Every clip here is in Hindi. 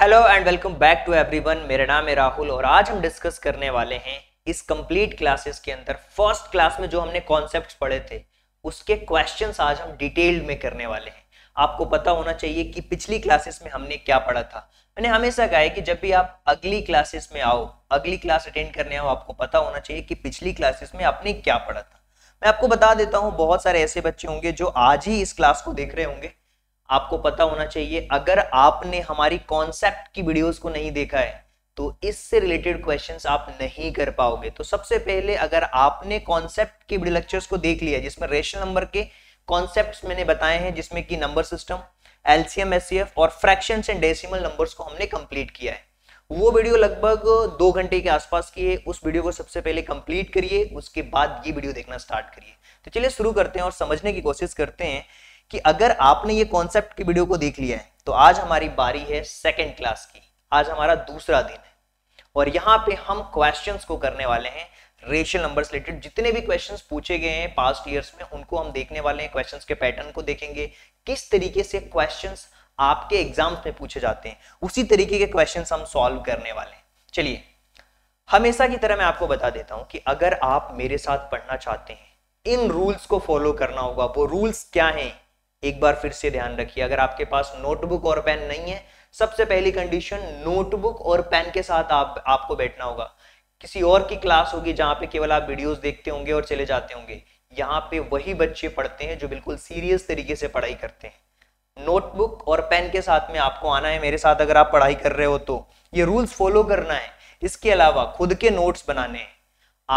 Hello and welcome back to everyone मेरा नाम है राहुल और आज हम डिस्कस करने वाले हैं इस कंप्लीट क्लासेस के अंदर फर्स्ट क्लास में जो हमने कॉन्सेप्ट्स पढ़े थे उसके क्वेश्चंस आज हम डिटेल्ड में करने वाले हैं आपको पता होना चाहिए कि पिछली क्लासेस में हमने क्या पढ़ा था मैंने हमेशा कहा है कि जब भी आप अगली क्लासेस में आओ अगली क्लास अटेंड करने आओ आपको पता होना चाहिए कि पिछली क्लासेस में आपने क्या पढ़ा था मैं आपको बता देता हूँ बहुत सारे ऐसे बच्चे होंगे जो आज ही इस क्लास को देख रहे होंगे आपको पता होना चाहिए अगर आपने हमारी कॉन्सेप्ट की वीडियोस को नहीं देखा है तो इससे रिलेटेड क्वेश्चंस आप नहीं कर पाओगे तो सबसे पहले अगर आपने कॉन्सेप्ट की वीडियो लेक्चर्स को देख लिया जिसमें रेशनल नंबर के कॉन्सेप्ट मैंने बताए हैं जिसमें कि नंबर सिस्टम एलसीएम एस और फ्रैक्शन एंड डेसिमल नंबर को हमने कंप्लीट किया है वो वीडियो लगभग दो घंटे के आसपास की है उस वीडियो को सबसे पहले कंप्लीट करिए उसके बाद ये वीडियो देखना स्टार्ट करिए तो चलिए शुरू करते हैं और समझने की कोशिश करते हैं कि अगर आपने ये कॉन्सेप्ट की वीडियो को देख लिया है तो आज हमारी बारी है सेकेंड क्लास की आज हमारा दूसरा दिन है और यहाँ पे हम क्वेश्चन को करने वाले हैं रेशियल नंबर रिलेटेड जितने भी क्वेश्चन पूछे गए हैं पास्ट ईयर्स में उनको हम देखने वाले हैं क्वेश्चन के पैटर्न को देखेंगे किस तरीके से क्वेश्चन आपके एग्जाम्स में पूछे जाते हैं उसी तरीके के क्वेश्चन हम सॉल्व करने वाले हैं चलिए हमेशा की तरह मैं आपको बता देता हूं कि अगर आप मेरे साथ पढ़ना चाहते हैं इन रूल्स को फॉलो करना होगा वो रूल्स क्या हैं एक बार फिर से ध्यान रखिए अगर आपके पास नोटबुक और पेन नहीं है सबसे पहली कंडीशन नोटबुक और पेन के साथ आप आपको बैठना होगा किसी और की क्लास होगी जहाँ पे केवल आप वीडियोस देखते होंगे और चले जाते होंगे यहाँ पे वही बच्चे पढ़ते हैं जो बिल्कुल सीरियस तरीके से पढ़ाई करते हैं नोटबुक और पेन के साथ में आपको आना है मेरे साथ अगर आप पढ़ाई कर रहे हो तो ये रूल्स फॉलो करना है इसके अलावा खुद के नोट्स बनाने हैं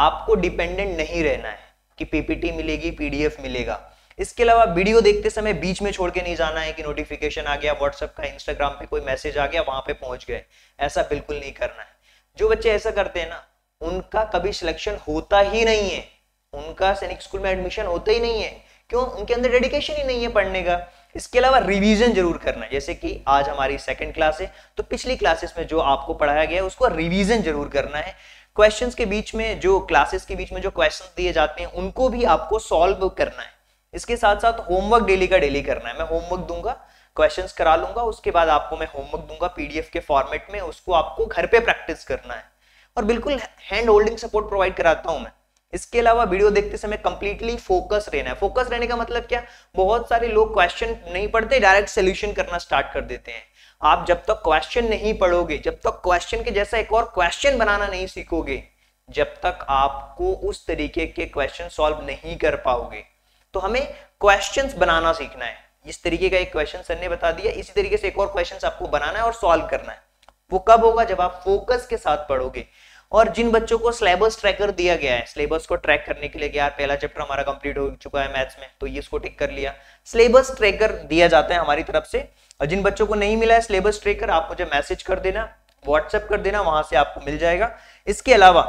आपको डिपेंडेंट नहीं रहना है कि पीपीटी मिलेगी पीडीएफ मिलेगा इसके अलावा वीडियो देखते समय बीच में छोड़ के नहीं जाना है कि नोटिफिकेशन आ गया व्हाट्सएप का इंस्टाग्राम पे कोई मैसेज आ गया वहां पे पहुंच गए ऐसा बिल्कुल नहीं करना है जो बच्चे ऐसा करते हैं ना उनका कभी सिलेक्शन होता ही नहीं है उनका सैनिक स्कूल में एडमिशन होता ही नहीं है क्यों उनके अंदर डेडिकेशन ही नहीं है पढ़ने का इसके अलावा रिवीजन जरूर करना है जैसे कि आज हमारी सेकंड क्लास है तो पिछली क्लासेस में जो आपको पढ़ाया गया है उसको रिवीजन जरूर करना है क्वेश्चंस के बीच में जो क्लासेस के बीच में जो क्वेश्चंस दिए जाते हैं उनको भी आपको सॉल्व करना है इसके साथ साथ होमवर्क डेली का डेली करना है मैं होमवर्क दूंगा क्वेश्चंस करा लूंगा उसके बाद आपको मैं होमवर्क दूंगा पीडीएफ के फॉर्मेट में उसको आपको घर पे प्रैक्टिस करना है और बिल्कुल हैंड होल्डिंग सपोर्ट प्रोवाइड कराता हूं मैं इसके अलावा वीडियो देखते समय कंप्लीटली फोकस रहना है फोकस रहने का मतलब क्या बहुत सारे लोग क्वेश्चन नहीं पढ़ते डायरेक्ट सोल्यूशन करना स्टार्ट कर देते हैं आप जब तक तो क्वेश्चन नहीं पढ़ोगे जब तक तो क्वेश्चन के जैसा एक और क्वेश्चन बनाना नहीं सीखोगे जब तक आपको उस तरीके के क्वेश्चन सॉल्व नहीं कर पाओगे तो हमें क्वेश्चन बनाना सीखना है इस तरीके का एक क्वेश्चन सर ने बता दिया इसी तरीके से एक और क्वेश्चन आपको बनाना है और सॉल्व करना है वो कब होगा जब आप फोकस के साथ पढ़ोगे और जिन बच्चों को सिलेबस ट्रैकर दिया गया है सिलेबस को ट्रैक करने के लिए यार पहला चैप्टर हमारा कंप्लीट हो चुका है मैथ्स में तो ये इसको टिक कर लिया सिलेबस ट्रैकर दिया जाता है हमारी तरफ से और जिन बच्चों को नहीं मिला है सिलेबस ट्रैकर आप मुझे मैसेज कर देना व्हाट्सएप कर देना वहां से आपको मिल जाएगा इसके अलावा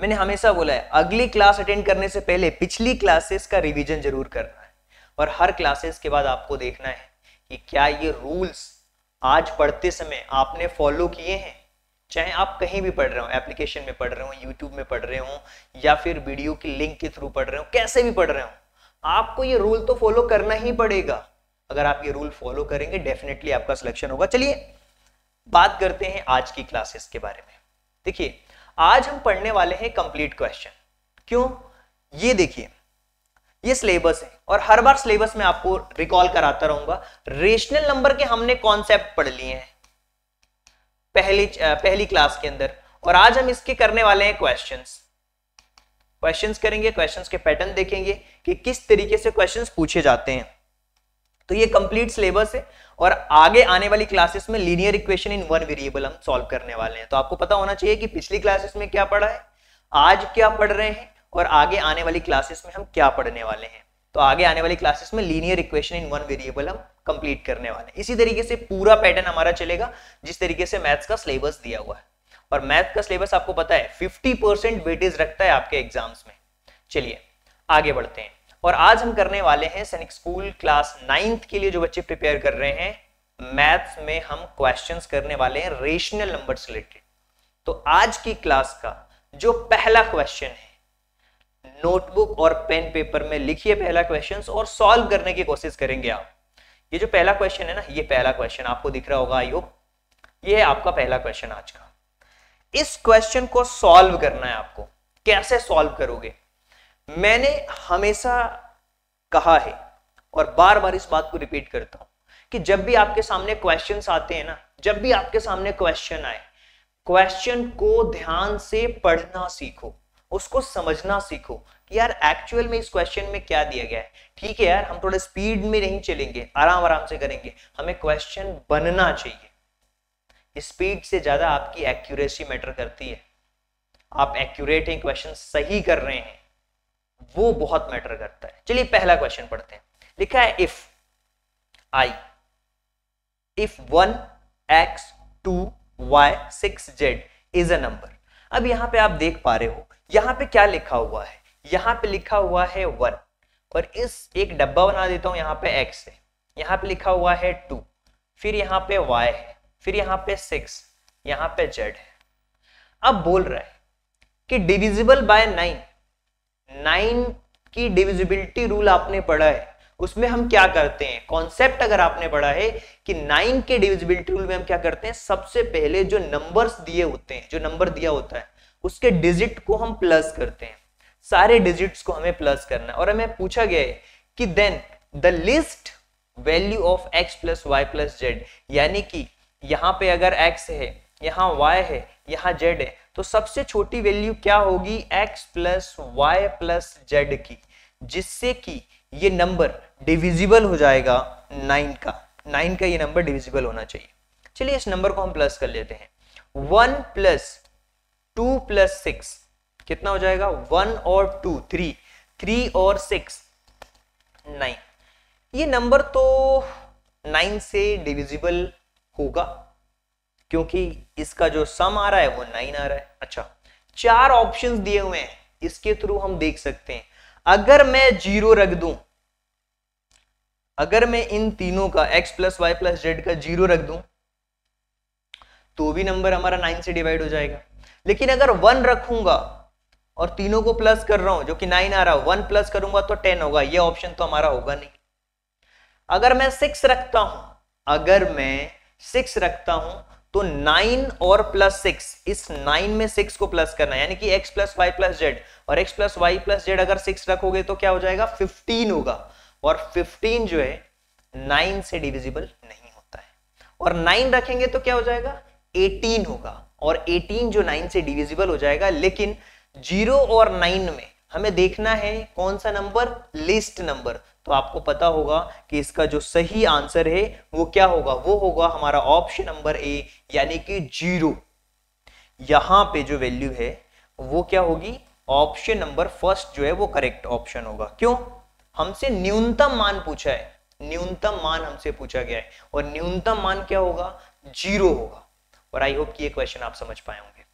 मैंने हमेशा बोला है अगली क्लास अटेंड करने से पहले पिछली क्लासेस का रिवीजन जरूर करना है और हर क्लासेस के बाद आपको देखना है कि क्या ये रूल्स आज पढ़ते समय आपने फॉलो किए हैं चाहे आप कहीं भी पढ़ रहे हो एप्लीकेशन में पढ़ रहे हो यूट्यूब में पढ़ रहे हो या फिर वीडियो की लिंक के थ्रू पढ़ रहे हो कैसे भी पढ़ रहे हो आपको ये रूल तो फॉलो करना ही पड़ेगा अगर आप ये रूल फॉलो करेंगे डेफिनेटली आपका सिलेक्शन होगा चलिए बात करते हैं आज की क्लासेस के बारे में देखिए आज हम पढ़ने वाले हैं कंप्लीट क्वेश्चन क्यों ये देखिए ये सिलेबस है और हर बार सिलेबस में आपको रिकॉल कराता रहूंगा रेशनल नंबर के हमने कॉन्सेप्ट पढ़ लिए हैं पहली पहली क्लास के अंदर और आज हम इसके करने वाले हैं क्वेश्चंस क्वेश्चंस करेंगे क्वेश्चंस के पैटर्न देखेंगे कि किस तरीके से क्वेश्चंस पूछे जाते हैं तो ये कंप्लीट सिलेबस है और आगे आने वाली क्लासेस में linear equation in one variable हम सॉल्व करने वाले हैं तो आपको पता होना चाहिए कि पिछली क्लासेस में क्या पढ़ा है आज क्या पढ़ रहे हैं और आगे आने वाली क्लासेस में हम क्या पढ़ने वाले हैं तो आगे आने वाली क्लासेस में linear equation in one variable हम कंप्लीट करने वाले हैं इसी तरीके से पूरा पैटर्न हमारा चलेगा जिस तरीके से मैथ्स का सिलेबस दिया हुआ है और मैथ का सिलेबस आपको पता है 50 परसेंट वेटेज रखता है आपके एग्जाम्स में चलिए आगे बढ़ते हैं और आज हम करने वाले हैं सैनिक स्कूल क्लास नाइन्थ के लिए जो बच्चे प्रिपेयर कर रहे हैं मैथ्स में हम क्वेश्चंस करने वाले हैं रेशनल नंबर रिलेटेड तो आज की क्लास का जो पहला क्वेश्चन है नोटबुक और पेन पेपर में लिखिए पहला क्वेश्चन और सॉल्व करने की कोशिश करेंगे आप ये जो पहला क्वेश्चन है ना ये पहला क्वेश्चन आपको दिख रहा होगा आई होप ये है आपका पहला क्वेश्चन आज का इस क्वेश्चन को सॉल्व करना है आपको कैसे सॉल्व करोगे मैंने हमेशा कहा है और बार बार इस बात को रिपीट करता हूं कि जब भी आपके सामने क्वेश्चन आते हैं ना जब भी आपके सामने क्वेश्चन आए क्वेश्चन को ध्यान से पढ़ना सीखो उसको समझना सीखो कि यार एक्चुअल में इस क्वेश्चन में क्या दिया गया है ठीक है यार हम थोड़ा स्पीड में नहीं चलेंगे आराम आराम से करेंगे हमें क्वेश्चन बनना चाहिए स्पीड से ज्यादा आपकी एक्यूरेसी मैटर करती है आप एक्यूरेट हैं क्वेश्चन सही कर रहे हैं वो बहुत मैटर करता है चलिए पहला क्वेश्चन पढ़ते हैं लिखा है if I if one x two y six z is a number अब यहां पे आप देख पा रहे हो यहां पे क्या लिखा हुआ है यहां पे लिखा हुआ है वन और इस एक डब्बा बना देता हूं यहां पे एक्स है यहां पे लिखा हुआ है टू फिर यहां पे वाई है फिर यहां पे सिक्स यहां पे जेड है अब बोल रहा है कि डिविजिबल बाय नाइन नाइन की डिविजिबिलिटी रूल आपने पढ़ा है उसमें हम क्या करते हैं कॉन्सेप्ट अगर आपने पढ़ा है कि नाइन के डिविजिबिलिटी रूल में हम क्या करते हैं सबसे पहले जो नंबर्स दिए होते हैं जो नंबर दिया होता है उसके डिजिट को हम प्लस करते हैं सारे डिजिट्स को हमें प्लस करना है और हमें पूछा गया है कि then the least value of x plus y plus z यानी कि यहाँ पे अगर एक्स है यहाँ वाई है यहाँ जेड है तो सबसे छोटी वैल्यू क्या होगी x plus y plus z की जिससे कि ये नंबर डिविजिबल हो जाएगा नाइन का नाइन का ये नंबर डिविजिबल होना चाहिए चलिए इस नंबर को हम प्लस कर लेते हैं one plus two plus six कितना हो जाएगा वन और टू थ्री थ्री और सिक्स नाइन ये नंबर तो नाइन से डिविजिबल होगा क्योंकि इसका जो सम आ रहा है वो नाइन आ रहा है अच्छा चार ऑप्शन दिए हुए हैं इसके थ्रू हम देख सकते हैं अगर मैं जीरो रख दूं अगर मैं इन तीनों का x plus y plus z का जीरो रख दूं तो भी नंबर हमारा नाइन से डिवाइड हो जाएगा लेकिन अगर वन रखूंगा और तीनों को प्लस कर रहा हूं जो कि नाइन आ रहा है वन प्लस करूंगा तो टेन होगा ये ऑप्शन तो हमारा होगा नहीं अगर मैं सिक्स रखता हूं अगर मैं सिक्स रखता हूं तो नाइन और प्लस सिक्स इस नाइन में सिक्स को प्लस करना यानी कि x plus y plus z और x plus y plus z अगर सिक्स रखोगे तो क्या हो जाएगा फिफ्टीन होगा और फिफ्टीन जो है नाइन से डिविजिबल नहीं होता है और नाइन रखेंगे तो क्या हो जाएगा एटीन होगा और एटीन जो नाइन से डिविजिबल हो जाएगा लेकिन जीरो और नाइन में हमें देखना है कौन सा नंबर लिस्ट नंबर तो आपको पता होगा कि इसका जो सही आंसर है वो क्या होगा वो होगा हमारा ऑप्शन नंबर ए यानी कि जीरो यहां पे जो वैल्यू है वो क्या होगी ऑप्शन नंबर फर्स्ट जो है वो करेक्ट ऑप्शन होगा क्यों हमसे न्यूनतम मान पूछा है न्यूनतम मान हमसे पूछा गया है और न्यूनतम मान क्या होगा जीरो होगा और आई होप कि ये क्वेश्चन आप समझ पाए होंगे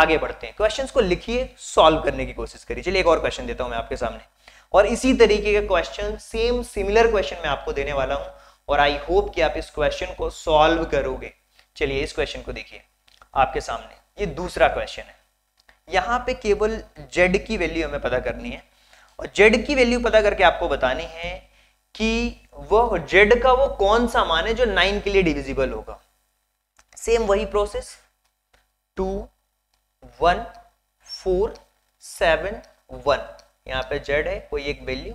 आगे बढ़ते हैं क्वेश्चंस को लिखिए सॉल्व करने की कोशिश करिए चलिए एक और क्वेश्चन देता हूं मैं आपके सामने और इसी तरीके के क्वेश्चन सेम सिमिलर क्वेश्चन मैं आपको देने वाला हूं और आई होप कि आप इस क्वेश्चन को सॉल्व करोगे चलिए इस क्वेश्चन को देखिए आपके सामने ये दूसरा क्वेश्चन है यहाँ पे केवल जेड की वैल्यू हमें पता करनी है और जेड की वैल्यू पता करके आपको बतानी है कि वो जेड का वो कौन सा मान है जो नाइन के लिए डिविजिबल होगा सेम वही process two one four seven one यहाँ पे जेड है कोई एक वैल्यू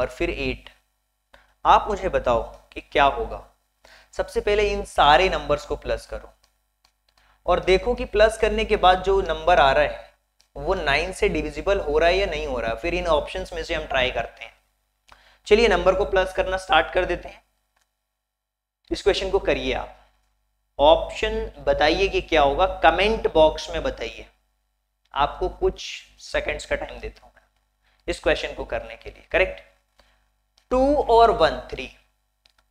और फिर एट आप मुझे बताओ कि क्या होगा सबसे पहले इन सारे नंबर्स को प्लस करो और देखो कि प्लस करने के बाद जो नंबर आ रहा है वो नाइन से डिविजिबल हो रहा है या नहीं हो रहा फिर इन ऑप्शंस में से हम ट्राई करते हैं चलिए नंबर को प्लस करना स्टार्ट कर देते हैं इस क्वेश्चन को करिए आप ऑप्शन बताइए कि क्या होगा कमेंट बॉक्स में बताइए आपको कुछ सेकंड्स का टाइम देता हूं इस क्वेश्चन को करने के लिए करेक्ट टू और वन थ्री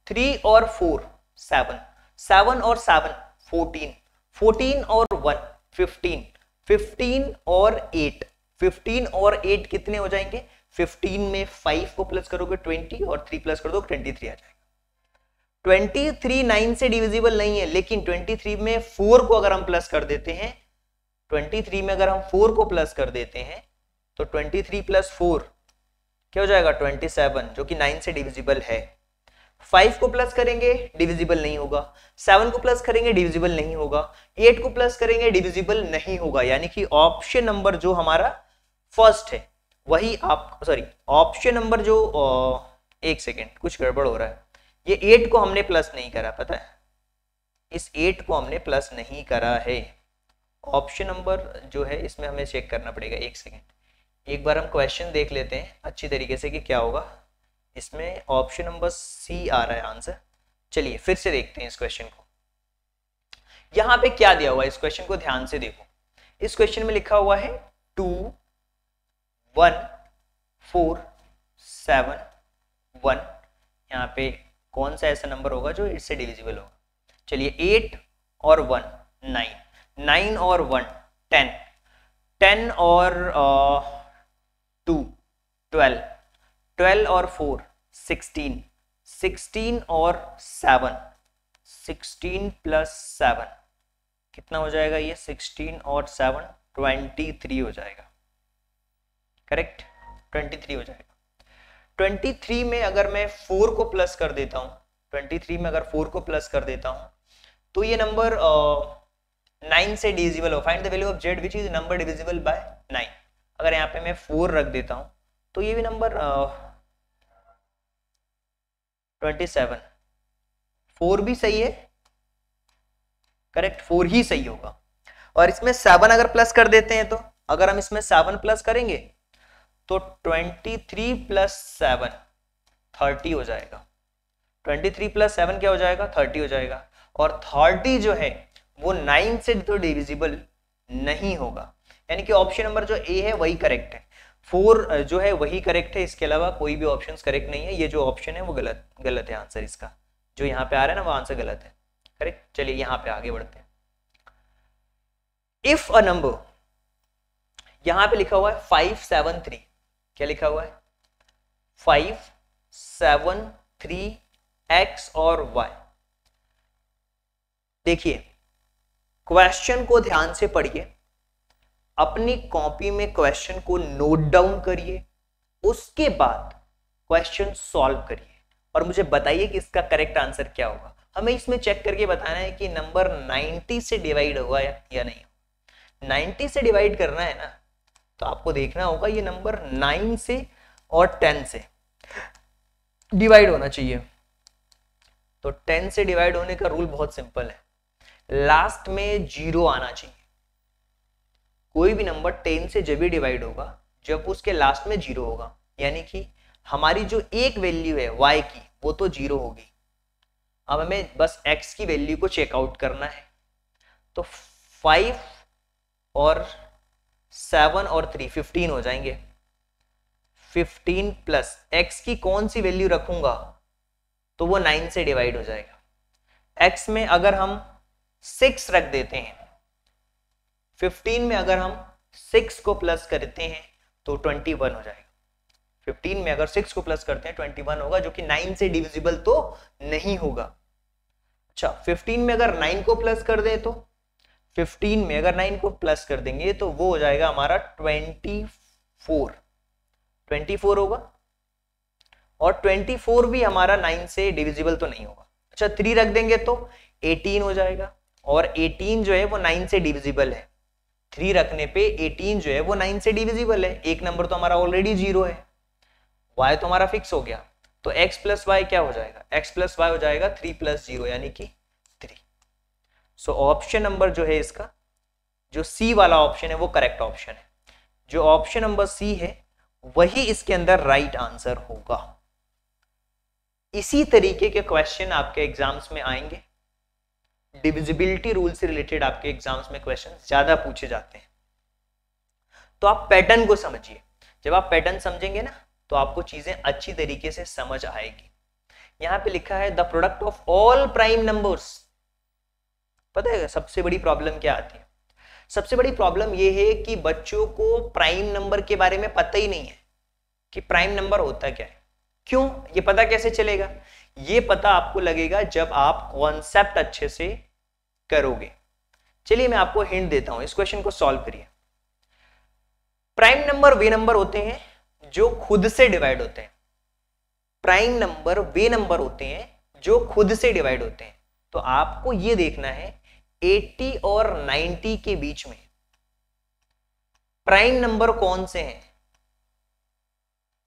थ्री और फोर सेवन सेवन और सेवन फोर्टीन फोर्टीन और वन फिफ्टीन फिफ्टीन और एट फिफ्टीन और एट कितने हो जाएंगे फिफ्टीन में फाइव को प्लस करोगे ट्वेंटी और थ्री प्लस कर दो ट्वेंटी थ्री आ जाएगा ट्वेंटी थ्री नाइन से डिविजिबल नहीं है लेकिन ट्वेंटी थ्री में फोर को अगर हम प्लस कर देते हैं ट्वेंटी थ्री में अगर हम फोर को प्लस कर देते हैं तो ट्वेंटी थ्री प्लस फोर क्या हो जाएगा ट्वेंटी सेवन जो कि नाइन से डिविजिबल है फाइव को प्लस करेंगे डिविजिबल नहीं होगा सेवन को प्लस करेंगे डिविजिबल नहीं होगा एट को प्लस करेंगे डिविजिबल नहीं होगा यानी कि ऑप्शन नंबर जो हमारा फर्स्ट है वही आप सॉरी ऑप्शन नंबर जो एक सेकेंड कुछ गड़बड़ हो रहा है ये एट को हमने प्लस नहीं करा पता है इस एट को हमने प्लस नहीं करा है ऑप्शन नंबर जो है इसमें हमें चेक करना पड़ेगा एक सेकेंड एक बार हम क्वेश्चन देख लेते हैं अच्छी तरीके से कि क्या होगा इसमें ऑप्शन नंबर सी आ रहा है आंसर चलिए फिर से देखते हैं इस क्वेश्चन को यहां पे क्या दिया हुआ है इस क्वेश्चन को ध्यान से देखो इस क्वेश्चन में लिखा हुआ है two one four seven one यहाँ पे कौन सा ऐसा नंबर होगा जो इससे डिविजिबल होगा चलिए एट और वन नाइन नाइन और वन टेन टेन और टू uh, ट्वेल्व ट्वेल्व और फोर सिक्सटीन सिक्सटीन और सेवन सिक्सटीन प्लस सेवन कितना हो जाएगा ये सिक्सटीन और सेवन ट्वेंटी थ्री हो जाएगा करेक्ट ट्वेंटी थ्री हो जाएगा ट्वेंटी थ्री में अगर मैं फोर को प्लस कर देता हूँ ट्वेंटी थ्री में अगर फोर को प्लस कर देता हूँ तो ये नंबर नाइन से डिविजिबल हो find the value of z which is number divisible by nine अगर यहाँ पे मैं फोर रख देता हूँ तो ये भी number uh, twenty seven four भी सही है करेक्ट फोर ही सही होगा और इसमें सेवन अगर प्लस कर देते हैं तो अगर हम इसमें सेवन प्लस करेंगे तो twenty three plus seven thirty हो जाएगा ट्वेंटी थ्री प्लस सेवन क्या हो जाएगा थर्टी हो जाएगा और थर्टी जो है वो नाइन से तो डिविजिबल नहीं होगा यानी कि ऑप्शन नंबर जो ए है वही करेक्ट है फोर uh, जो है वही करेक्ट है इसके अलावा कोई भी ऑप्शन करेक्ट नहीं है ये जो ऑप्शन है वो गलत गलत है आंसर इसका जो यहाँ पे आ रहा है ना वो आंसर गलत है करेक्ट चलिए यहाँ पे आगे बढ़ते हैं इफ अ नंबर यहाँ पे लिखा हुआ है फाइव सेवन थ्री क्या लिखा हुआ है फाइव सेवन थ्री एक्स और वाई देखिए क्वेश्चन को ध्यान से पढ़िए अपनी कॉपी में क्वेश्चन को नोट डाउन करिए उसके बाद क्वेश्चन सॉल्व करिए और मुझे बताइए कि इसका करेक्ट आंसर क्या होगा हमें इसमें चेक करके बताना है कि नंबर 90 से डिवाइड होगा या, या नहीं 90 से डिवाइड करना है ना तो आपको देखना होगा ये नंबर 9 से और 10 से डिवाइड होना चाहिए तो 10 से डिवाइड होने का रूल बहुत सिंपल है लास्ट में जीरो आना चाहिए कोई भी नंबर टेन से जब भी डिवाइड होगा जब उसके लास्ट में जीरो होगा यानी कि हमारी जो एक वैल्यू है वाई की वो तो जीरो होगी अब हमें बस एक्स की वैल्यू को चेकआउट करना है तो फाइव और सेवन और थ्री फिफ्टीन हो जाएंगे फिफ्टीन प्लस एक्स की कौन सी वैल्यू रखूंगा तो वो नाइन से डिवाइड हो जाएगा एक्स में अगर हम सिक्स रख देते हैं 15 में अगर हम 6 को प्लस करते हैं तो 21 हो जाएगा 15 में अगर 6 को प्लस करते हैं 21 होगा जो कि 9 से डिविजिबल तो नहीं होगा अच्छा 15 में अगर 9 को प्लस कर दें तो 15 में अगर 9 को प्लस कर देंगे तो वो हो जाएगा हमारा 24 24 होगा और 24 भी हमारा 9 से डिविजिबल तो नहीं होगा अच्छा 3 रख देंगे तो 18 हो जाएगा और 18 जो है वो 9 से डिविजिबल है थ्री रखने पे 18 जो है वो नाइन से डिविजिबल है एक नंबर तो हमारा ऑलरेडी जीरो है वाई तो हमारा फिक्स हो गया तो एक्स प्लस वाई क्या हो जाएगा एक्स प्लस वाई हो जाएगा थ्री प्लस जीरो यानी कि थ्री सो ऑप्शन नंबर जो है इसका जो सी वाला ऑप्शन है वो करेक्ट ऑप्शन है जो ऑप्शन नंबर सी है वही इसके अंदर राइट right आंसर होगा इसी तरीके के क्वेश्चन आपके एग्जाम्स में आएंगे डिविजिबिलिटी रूल से रिलेटेड आपके एग्जाम्स में क्वेश्चन ज्यादा पूछे जाते हैं तो आप पैटर्न को समझिए जब आप पैटर्न समझेंगे ना तो आपको चीजें अच्छी तरीके से समझ आएगी यहां पे लिखा है the product of all prime numbers पता है सबसे बड़ी प्रॉब्लम क्या आती है सबसे बड़ी प्रॉब्लम यह है कि बच्चों को प्राइम नंबर के बारे में पता ही नहीं है कि प्राइम नंबर होता क्या है क्यों ये पता कैसे चलेगा ये पता आपको लगेगा जब आप कॉन्सेप्ट अच्छे से करोगे चलिए मैं आपको हिंट देता हूं इस क्वेश्चन को सॉल्व करिए प्राइम नंबर वे नंबर होते हैं जो खुद से डिवाइड होते हैं प्राइम नंबर वे नंबर होते हैं जो खुद से डिवाइड होते हैं तो आपको ये देखना है 80 और 90 के बीच में प्राइम नंबर कौन से हैं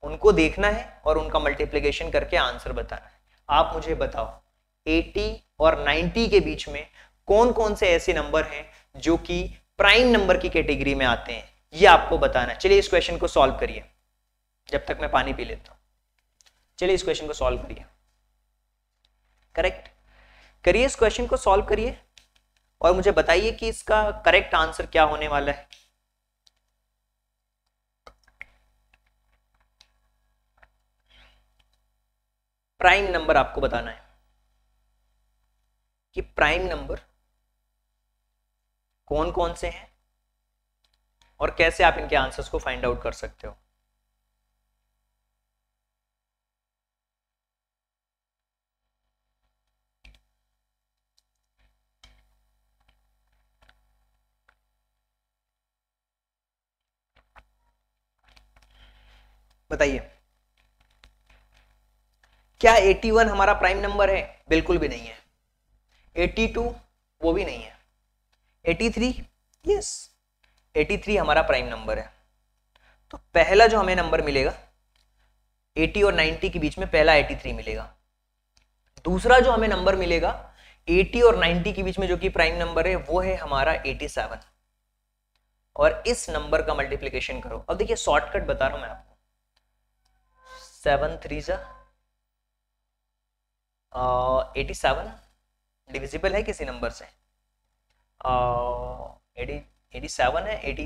उनको देखना है और उनका मल्टीप्लीकेशन करके आंसर बताना है आप मुझे बताओ 80 और 90 के बीच में कौन कौन से ऐसे नंबर हैं जो कि प्राइम नंबर की कैटेगरी में आते हैं ये आपको बताना चलिए इस क्वेश्चन को सॉल्व करिए जब तक मैं पानी पी लेता हूं चलिए इस क्वेश्चन को सॉल्व करिए करेक्ट करिए इस क्वेश्चन को सॉल्व करिए और मुझे बताइए कि इसका करेक्ट आंसर क्या होने वाला है प्राइम नंबर आपको बताना है कि प्राइम नंबर कौन कौन से हैं और कैसे आप इनके आंसर्स को फाइंड आउट कर सकते हो बताइए क्या 81 हमारा प्राइम नंबर है बिल्कुल भी नहीं है 82 वो भी नहीं है 83 यस एटी हमारा प्राइम नंबर है तो पहला जो हमें नंबर मिलेगा 80 और 90 के बीच में पहला 83 मिलेगा दूसरा जो हमें नंबर मिलेगा 80 और 90 के बीच में जो कि प्राइम नंबर है वो है हमारा 87 और इस नंबर का मल्टीप्लीकेशन करो अब देखिए शॉर्टकट बता रहा हूं मैं आपको सेवन थ्री जा एटी सेवन डिविजिबल है किसी नंबर से एटी एटी सेवन है एटी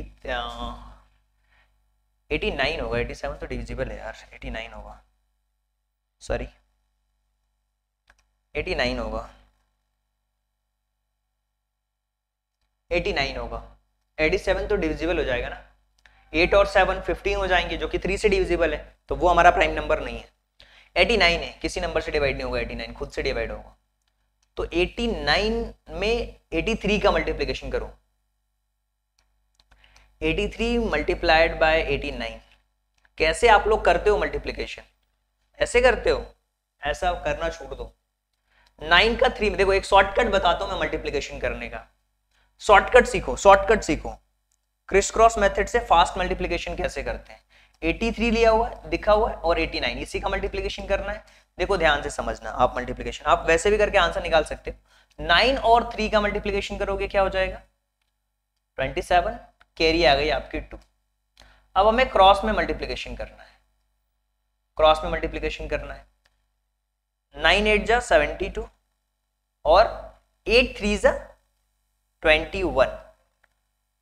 एटी नाइन होगा एटी सेवन तो डिविजिबल है यार एटी नाइन होगा सॉरी एटी नाइन होगा एटी नाइन होगा एटी सेवन तो डिविजिबल हो जाएगा ना एट और सेवन फिफ्टीन हो जाएंगे जो कि थ्री से डिविजिबल है तो वो हमारा प्राइम नंबर नहीं है 89 है किसी नंबर से डिवाइड नहीं होगा 89 खुद से डिवाइड होगा तो 89 में 83 का मल्टीप्लीकेशन करो 83 मल्टीप्लाइड बाय 89 कैसे आप लोग करते हो मल्टीप्लीकेशन ऐसे करते हो ऐसा करना छोड़ दो नाइन का थ्री में देखो एक शॉर्टकट बताता हूं मैं मल्टीप्लीकेशन करने का शॉर्टकट सीखो शॉर्टकट सीखो क्रिस क्रॉस मेथड से फास्ट मल्टीप्लीकेशन कैसे करते हैं 83 लिया हुआ है दिखा हुआ है और 89 इसी का मल्टीप्लीकेशन करना है देखो ध्यान से समझना आप मल्टीप्लीकेशन आप वैसे भी करके आंसर निकाल सकते हो नाइन और थ्री का मल्टीप्लीकेशन करोगे क्या हो जाएगा ट्वेंटी सेवन कैरी आ गई आपकी टू अब हमें क्रॉस में मल्टीप्लीकेशन करना है क्रॉस में मल्टीप्लीकेशन करना है नाइन एट जा सेवेंटी टू और एट थ्री जा ट्वेंटी वन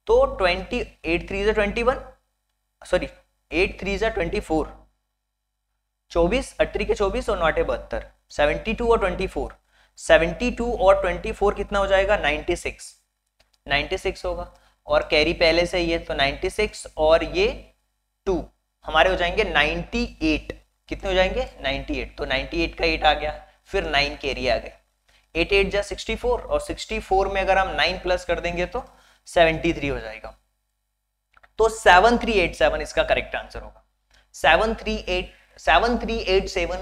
तो ट्वेंटी एट थ्री जा twenty one sorry eight three ज़ा ट्वेंटी फोर चौबीस अट्री के चौबीस और नौटे बहत्तर सेवेंटी टू और ट्वेंटी फोर सेवेंटी टू और ट्वेंटी फोर कितना हो जाएगा नाइन्टी सिक्स नाइन्टी सिक्स होगा और कैरी पहले से है तो नाइन्टी सिक्स और ये टू हमारे हो जाएंगे नाइन्टी एट कितने हो जाएंगे नाइन्टी एट तो नाइन्टी एट का एट आ गया फिर नाइन कैरी आ गए एट एट जा सिक्सटी फोर और सिक्सटी फोर में अगर हम नाइन प्लस कर देंगे तो सेवेंटी थ्री हो जाएगा तो 7387 इसका करेक्ट आंसर होगा 738 7387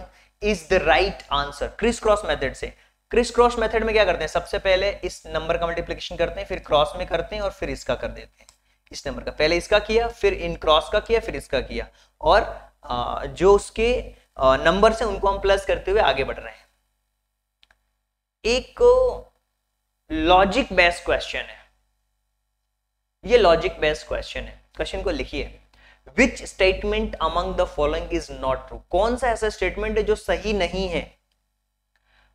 is the right answer criss cross method से क्रिस क्रॉस मेथड में क्या करते हैं सबसे पहले इस नंबर का मल्टीप्लीकेशन करते हैं फिर क्रॉस में करते हैं और फिर इसका कर देते हैं इस नंबर का पहले इसका किया फिर इन क्रॉस का किया फिर इसका किया और जो उसके नंबर से उनको हम प्लस करते हुए आगे बढ़ रहे हैं एक लॉजिक बेस्ड क्वेश्चन है ये लॉजिक बेस्ड क्वेश्चन है क्वेश्चन को लिखिए which statement among the following is not true कौन सा ऐसा स्टेटमेंट है जो सही नहीं है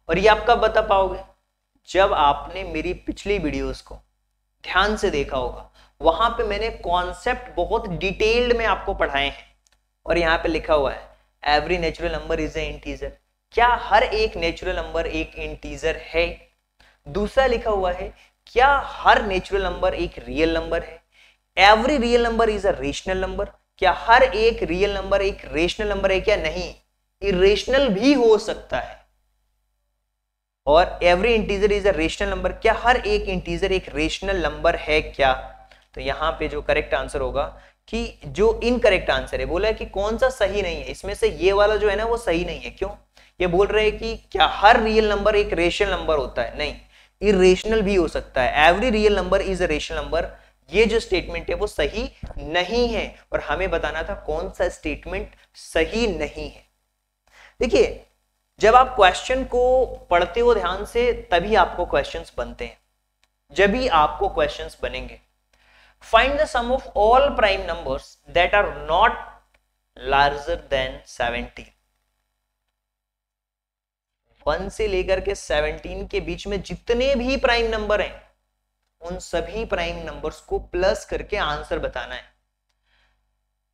और ये आप कब बता पाओगे जब आपने मेरी पिछली वीडियोस को ध्यान से देखा होगा वहां पे मैंने कॉन्सेप्ट बहुत डिटेल्ड में आपको पढ़ाए हैं और यहाँ पे लिखा हुआ है every natural number is a integer क्या हर एक नेचुरल नंबर एक इंटीजर है दूसरा लिखा हुआ है क्या हर नेचुरल नंबर एक रियल नंबर है every real number is a rational number क्या हर एक रियल नंबर एक रेशनल नंबर है क्या नहीं इरेशनल भी हो सकता है और every integer is a rational number क्या हर एक इंटीजर एक रेशनल नंबर है क्या तो यहां पे जो करेक्ट आंसर होगा कि जो इनकरेक्ट आंसर है बोला है कि कौन सा सही नहीं है इसमें से ये वाला जो है ना वो सही नहीं है क्यों ये बोल रहे हैं कि क्या हर रियल नंबर एक रेशनल नंबर होता है नहीं इरेशनल भी हो सकता है every real number is a rational number ये जो स्टेटमेंट है वो सही नहीं है और हमें बताना था कौन सा स्टेटमेंट सही नहीं है देखिए जब आप क्वेश्चन को पढ़ते हो ध्यान से तभी आपको क्वेश्चंस बनते हैं जब ही आपको क्वेश्चंस बनेंगे find the sum of all prime numbers that are not larger than 17 one से लेकर के 17 के बीच में जितने भी प्राइम नंबर हैं उन सभी प्राइम नंबर्स को प्लस करके आंसर बताना है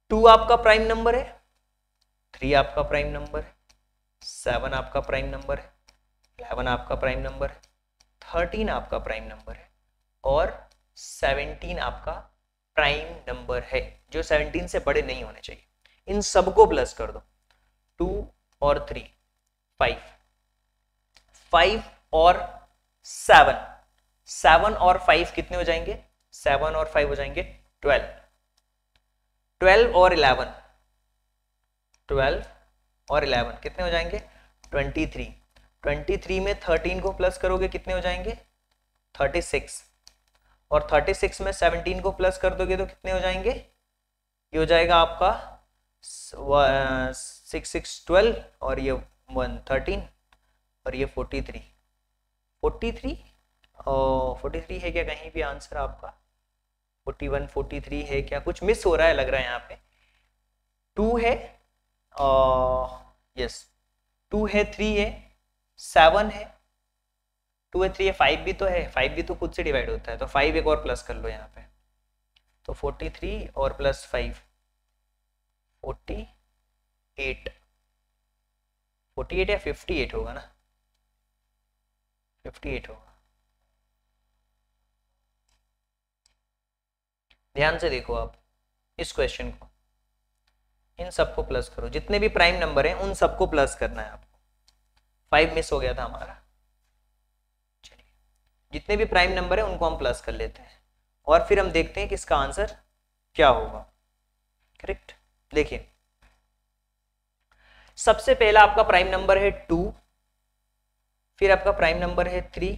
टू आपका प्राइम नंबर है थ्री आपका प्राइम नंबर है सेवन आपका प्राइम नंबर है इलेवन आपका प्राइम नंबर है थर्टीन आपका प्राइम नंबर है और सेवनटीन आपका प्राइम नंबर है जो सेवनटीन से बड़े नहीं होने चाहिए इन सबको प्लस कर दो टू और थ्री फाइव फाइव और सेवन सेवन और फाइव कितने हो जाएंगे सेवन और फाइव हो जाएंगे ट्वेल्व ट्वेल्व और इलेवन ट्वेल्व और इलेवन कितने हो जाएंगे ट्वेंटी थ्री ट्वेंटी थ्री में थर्टीन को प्लस करोगे कितने हो जाएंगे थर्टी सिक्स और थर्टी सिक्स में सेवनटीन को प्लस कर दोगे तो कितने हो जाएंगे ये हो जाएगा आपका सिक्स सिक्स ट्वेल्व और ये वन थर्टीन और ये फोर्टी थ्री फोर्टी थ्री और फोर्टी थ्री है क्या कहीं भी आंसर आपका फोर्टी वन फोर्टी थ्री है क्या कुछ मिस हो रहा है लग रहा है यहाँ पे टू है यस टू है थ्री है सेवन है टू है थ्री है फाइव भी तो है फाइव भी तो खुद से डिवाइड होता है तो फाइव एक और प्लस कर लो यहाँ पे तो फोर्टी थ्री और plus five forty eight forty eight या फिफ्टी एट होगा ना फिफ्टी एट होगा ध्यान से देखो आप इस क्वेश्चन को इन सबको प्लस करो जितने भी प्राइम नंबर हैं उन सबको प्लस करना है आपको फाइव मिस हो गया था हमारा चलिए जितने भी प्राइम नंबर हैं उनको हम प्लस कर लेते हैं और फिर हम देखते हैं कि इसका आंसर क्या होगा करेक्ट देखिए सबसे पहला आपका प्राइम नंबर है टू फिर आपका प्राइम नंबर है थ्री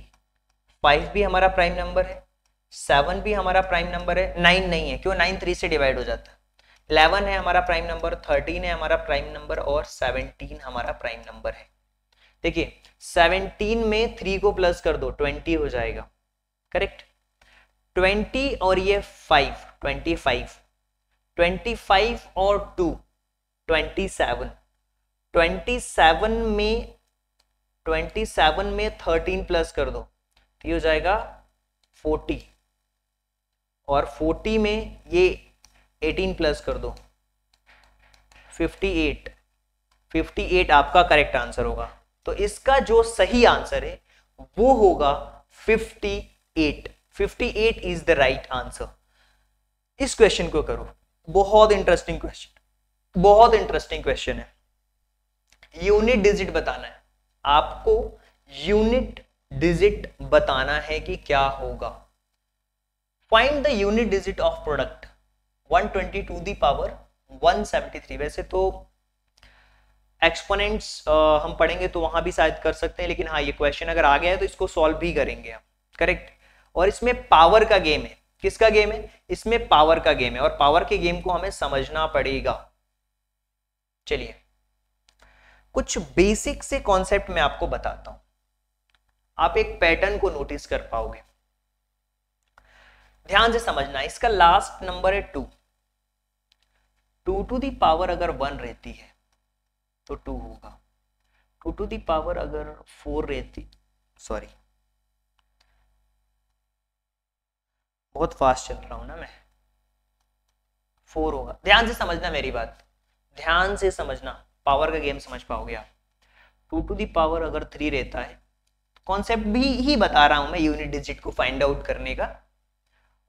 फाइव भी हमारा प्राइम नंबर है सेवन भी हमारा प्राइम नंबर है नाइन नहीं है क्यों नाइन थ्री से डिवाइड हो जाता है इलेवन है हमारा प्राइम नंबर थर्टीन है हमारा प्राइम नंबर और सेवनटीन हमारा प्राइम नंबर है देखिए सेवनटीन में थ्री को प्लस कर दो ट्वेंटी हो जाएगा करेक्ट ट्वेंटी और ये five twenty five twenty five और two twenty seven twenty seven में ट्वेंटी सेवन में थर्टीन प्लस कर दो तो ये हो जाएगा फोर्टी और 40 में ये 18 प्लस कर दो 58 58 आपका करेक्ट आंसर होगा तो इसका जो सही आंसर है वो होगा 58 58 इज द राइट आंसर इस क्वेश्चन को करो बहुत इंटरेस्टिंग क्वेश्चन बहुत इंटरेस्टिंग क्वेश्चन है यूनिट डिजिट बताना है आपको यूनिट डिजिट बताना है कि क्या होगा find the unit digit of product 120 two the power three वैसे तो एक्सपोनेंट्स हम पढ़ेंगे तो वहां भी शायद कर सकते हैं लेकिन हाँ ये क्वेश्चन अगर आ गया है तो इसको सॉल्व भी करेंगे हम करेक्ट और इसमें पावर का गेम है किसका गेम है इसमें पावर का गेम है और पावर के गेम को हमें समझना पड़ेगा चलिए कुछ बेसिक से कॉन्सेप्ट मैं आपको बताता हूं आप एक पैटर्न को नोटिस कर पाओगे ध्यान से समझना इसका लास्ट नंबर है two two to the power अगर वन रहती है तो टू होगा टू टू दी पावर अगर फोर रहती सॉरी बहुत फास्ट चल रहा हूं ना मैं फोर होगा ध्यान से समझना मेरी बात ध्यान से समझना पावर का गेम समझ पाओगे आप टू टू दी पावर अगर थ्री रहता है कॉन्सेप्ट भी ही बता रहा हूं मैं यूनिट डिजिट को फाइंड आउट करने का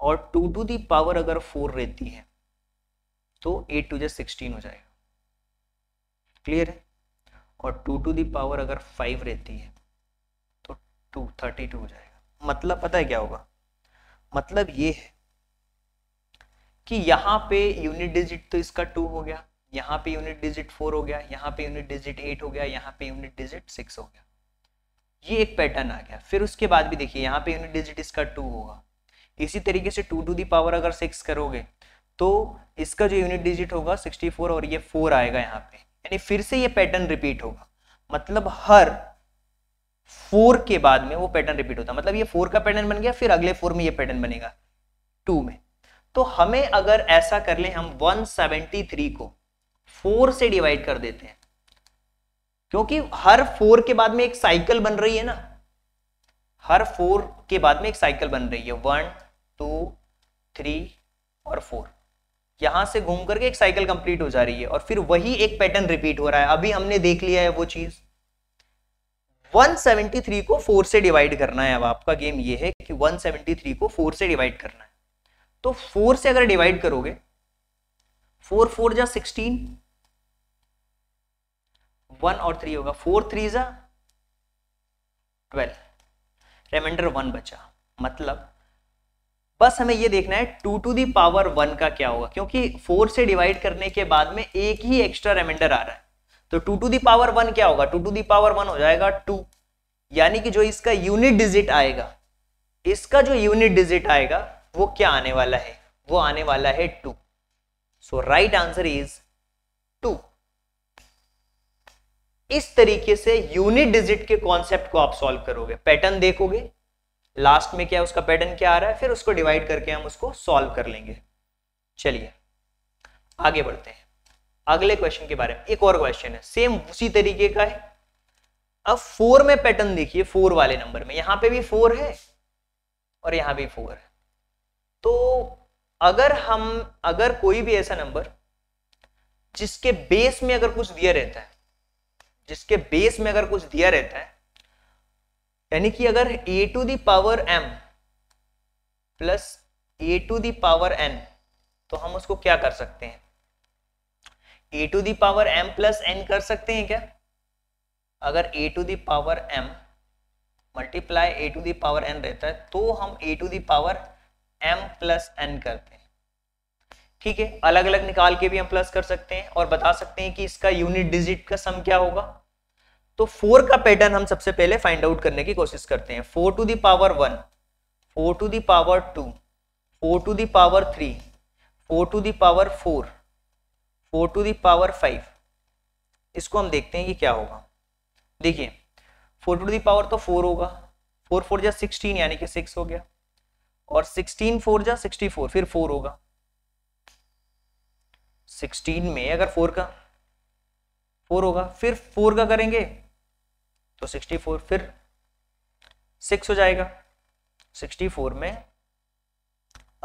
और टू टू दी पावर अगर फोर रहती है तो एट टू जै सिक्सटीन हो जाएगा क्लियर है और टू टू दी पावर अगर फाइव रहती है तो टू थर्टी टू हो जाएगा मतलब पता है क्या होगा मतलब ये है कि यहाँ पे यूनिट डिजिट तो इसका टू हो गया यहाँ पे यूनिट डिजिट फोर हो गया यहाँ पे यूनिट डिजिट एट हो गया यहाँ पे यूनिट डिजिट सिक्स हो गया ये एक पैटर्न आ गया फिर उसके बाद भी देखिए यहाँ पे यूनिट डिजिट इसका टू होगा इसी तरीके से टू टू दी पावर अगर सिक्स करोगे तो इसका जो यूनिट डिजिट होगा सिक्सटी फोर और ये फोर आएगा यहाँ पे यानी फिर से ये पैटर्न रिपीट होगा मतलब हर फोर के बाद में वो पैटर्न रिपीट होता है मतलब ये फोर का पैटर्न बन गया फिर अगले फोर में ये पैटर्न बनेगा टू में तो हमें अगर ऐसा कर ले हम 173 को फोर से डिवाइड कर देते हैं क्योंकि हर फोर के बाद में एक साइकिल बन रही है ना हर फोर के बाद में एक साइकिल बन रही है वन टू थ्री और फोर यहां से घूम करके एक साइकिल कंप्लीट हो जा रही है और फिर वही एक पैटर्न रिपीट हो रहा है अभी हमने देख लिया है वो चीज 173 को 4 से डिवाइड करना है अब आपका गेम ये है कि 173 को 4 से डिवाइड करना है तो 4 से अगर डिवाइड करोगे 4 फोर जा सिक्सटीन वन और थ्री होगा फोर थ्री जा ट्वेल्व रिमाइंडर वन बचा मतलब बस हमें ये देखना है two to the power one का क्या होगा क्योंकि फोर से डिवाइड करने के बाद में एक ही एक्स्ट्रा रिमाइंडर आ रहा है तो two to the power one क्या होगा two to the power one हो जाएगा टू यानी कि जो इसका यूनिट डिजिट आएगा इसका जो यूनिट डिजिट आएगा वो क्या आने वाला है वो आने वाला है two so right answer is two इस तरीके से यूनिट डिजिट के कॉन्सेप्ट को आप सॉल्व करोगे पैटर्न देखोगे लास्ट में क्या उसका पैटर्न क्या आ रहा है फिर उसको डिवाइड करके हम उसको सॉल्व कर लेंगे चलिए आगे बढ़ते हैं अगले क्वेश्चन के बारे में एक और क्वेश्चन है सेम उसी तरीके का है अब फोर में पैटर्न देखिए फोर वाले नंबर में यहां पे भी फोर है और यहां भी फोर है तो अगर हम अगर कोई भी ऐसा नंबर जिसके बेस में अगर कुछ दिया रहता है जिसके बेस में अगर कुछ दिया रहता है यानी कि अगर a to the power m plus a to the power n तो हम उसको क्या कर सकते हैं a to the power m plus n कर सकते हैं क्या अगर a to the power m multiply a to the power n रहता है तो हम a to the power m plus n करते हैं ठीक है अलग अलग निकाल के भी हम प्लस कर सकते हैं और बता सकते हैं कि इसका यूनिट डिजिट का सम क्या होगा तो फोर का पैटर्न हम सबसे पहले फाइंड आउट करने की कोशिश करते हैं four to the power one four to the power two four to the power three four to the power four four to the power five इसको हम देखते हैं कि क्या होगा देखिए फोर टू दावर तो फोर होगा फोर फोर जा सिक्सटीन यानी कि सिक्स हो गया और सिक्सटीन फोर जा सिक्सटी फोर फिर फोर होगा सिक्सटीन में अगर फोर का फोर होगा फिर फोर का करेंगे तो 64 फिर सिक्स हो जाएगा 64 में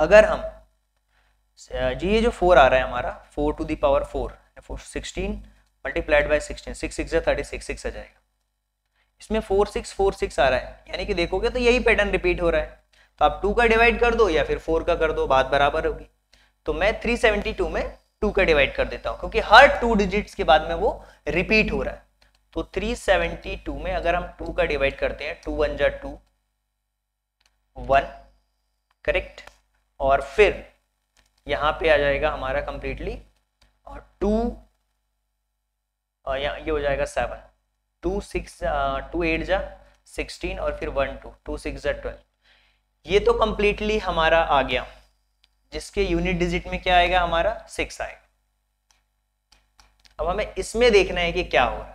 अगर हम जी ये जो फोर आ रहा है हमारा four to the power four sixteen multiplied by sixteen six six thirty six six आ जाएगा इसमें फोर सिक्स फोर सिक्स आ रहा है यानी कि देखोगे तो यही पैटर्न रिपीट हो रहा है तो आप टू का डिवाइड कर दो या फिर फोर का कर दो बात बराबर होगी तो मैं थ्री सेवेंटी टू में टू का डिवाइड कर देता हूँ क्योंकि हर टू डिजिट्स के बाद में वो रिपीट हो रहा है तो 372 में अगर हम 2 का डिवाइड करते हैं 2 वन जा टू वन करेक्ट और फिर यहाँ पे आ जाएगा हमारा कंप्लीटली और टू और यहाँ ये हो जाएगा seven two six two eight जा सिक्सटीन और फिर वन टू टू सिक्स जा ट्वेल्व ये तो कंप्लीटली हमारा आ गया जिसके यूनिट डिजिट में क्या आएगा हमारा सिक्स आएगा अब हमें इसमें देखना है कि क्या हो रहा है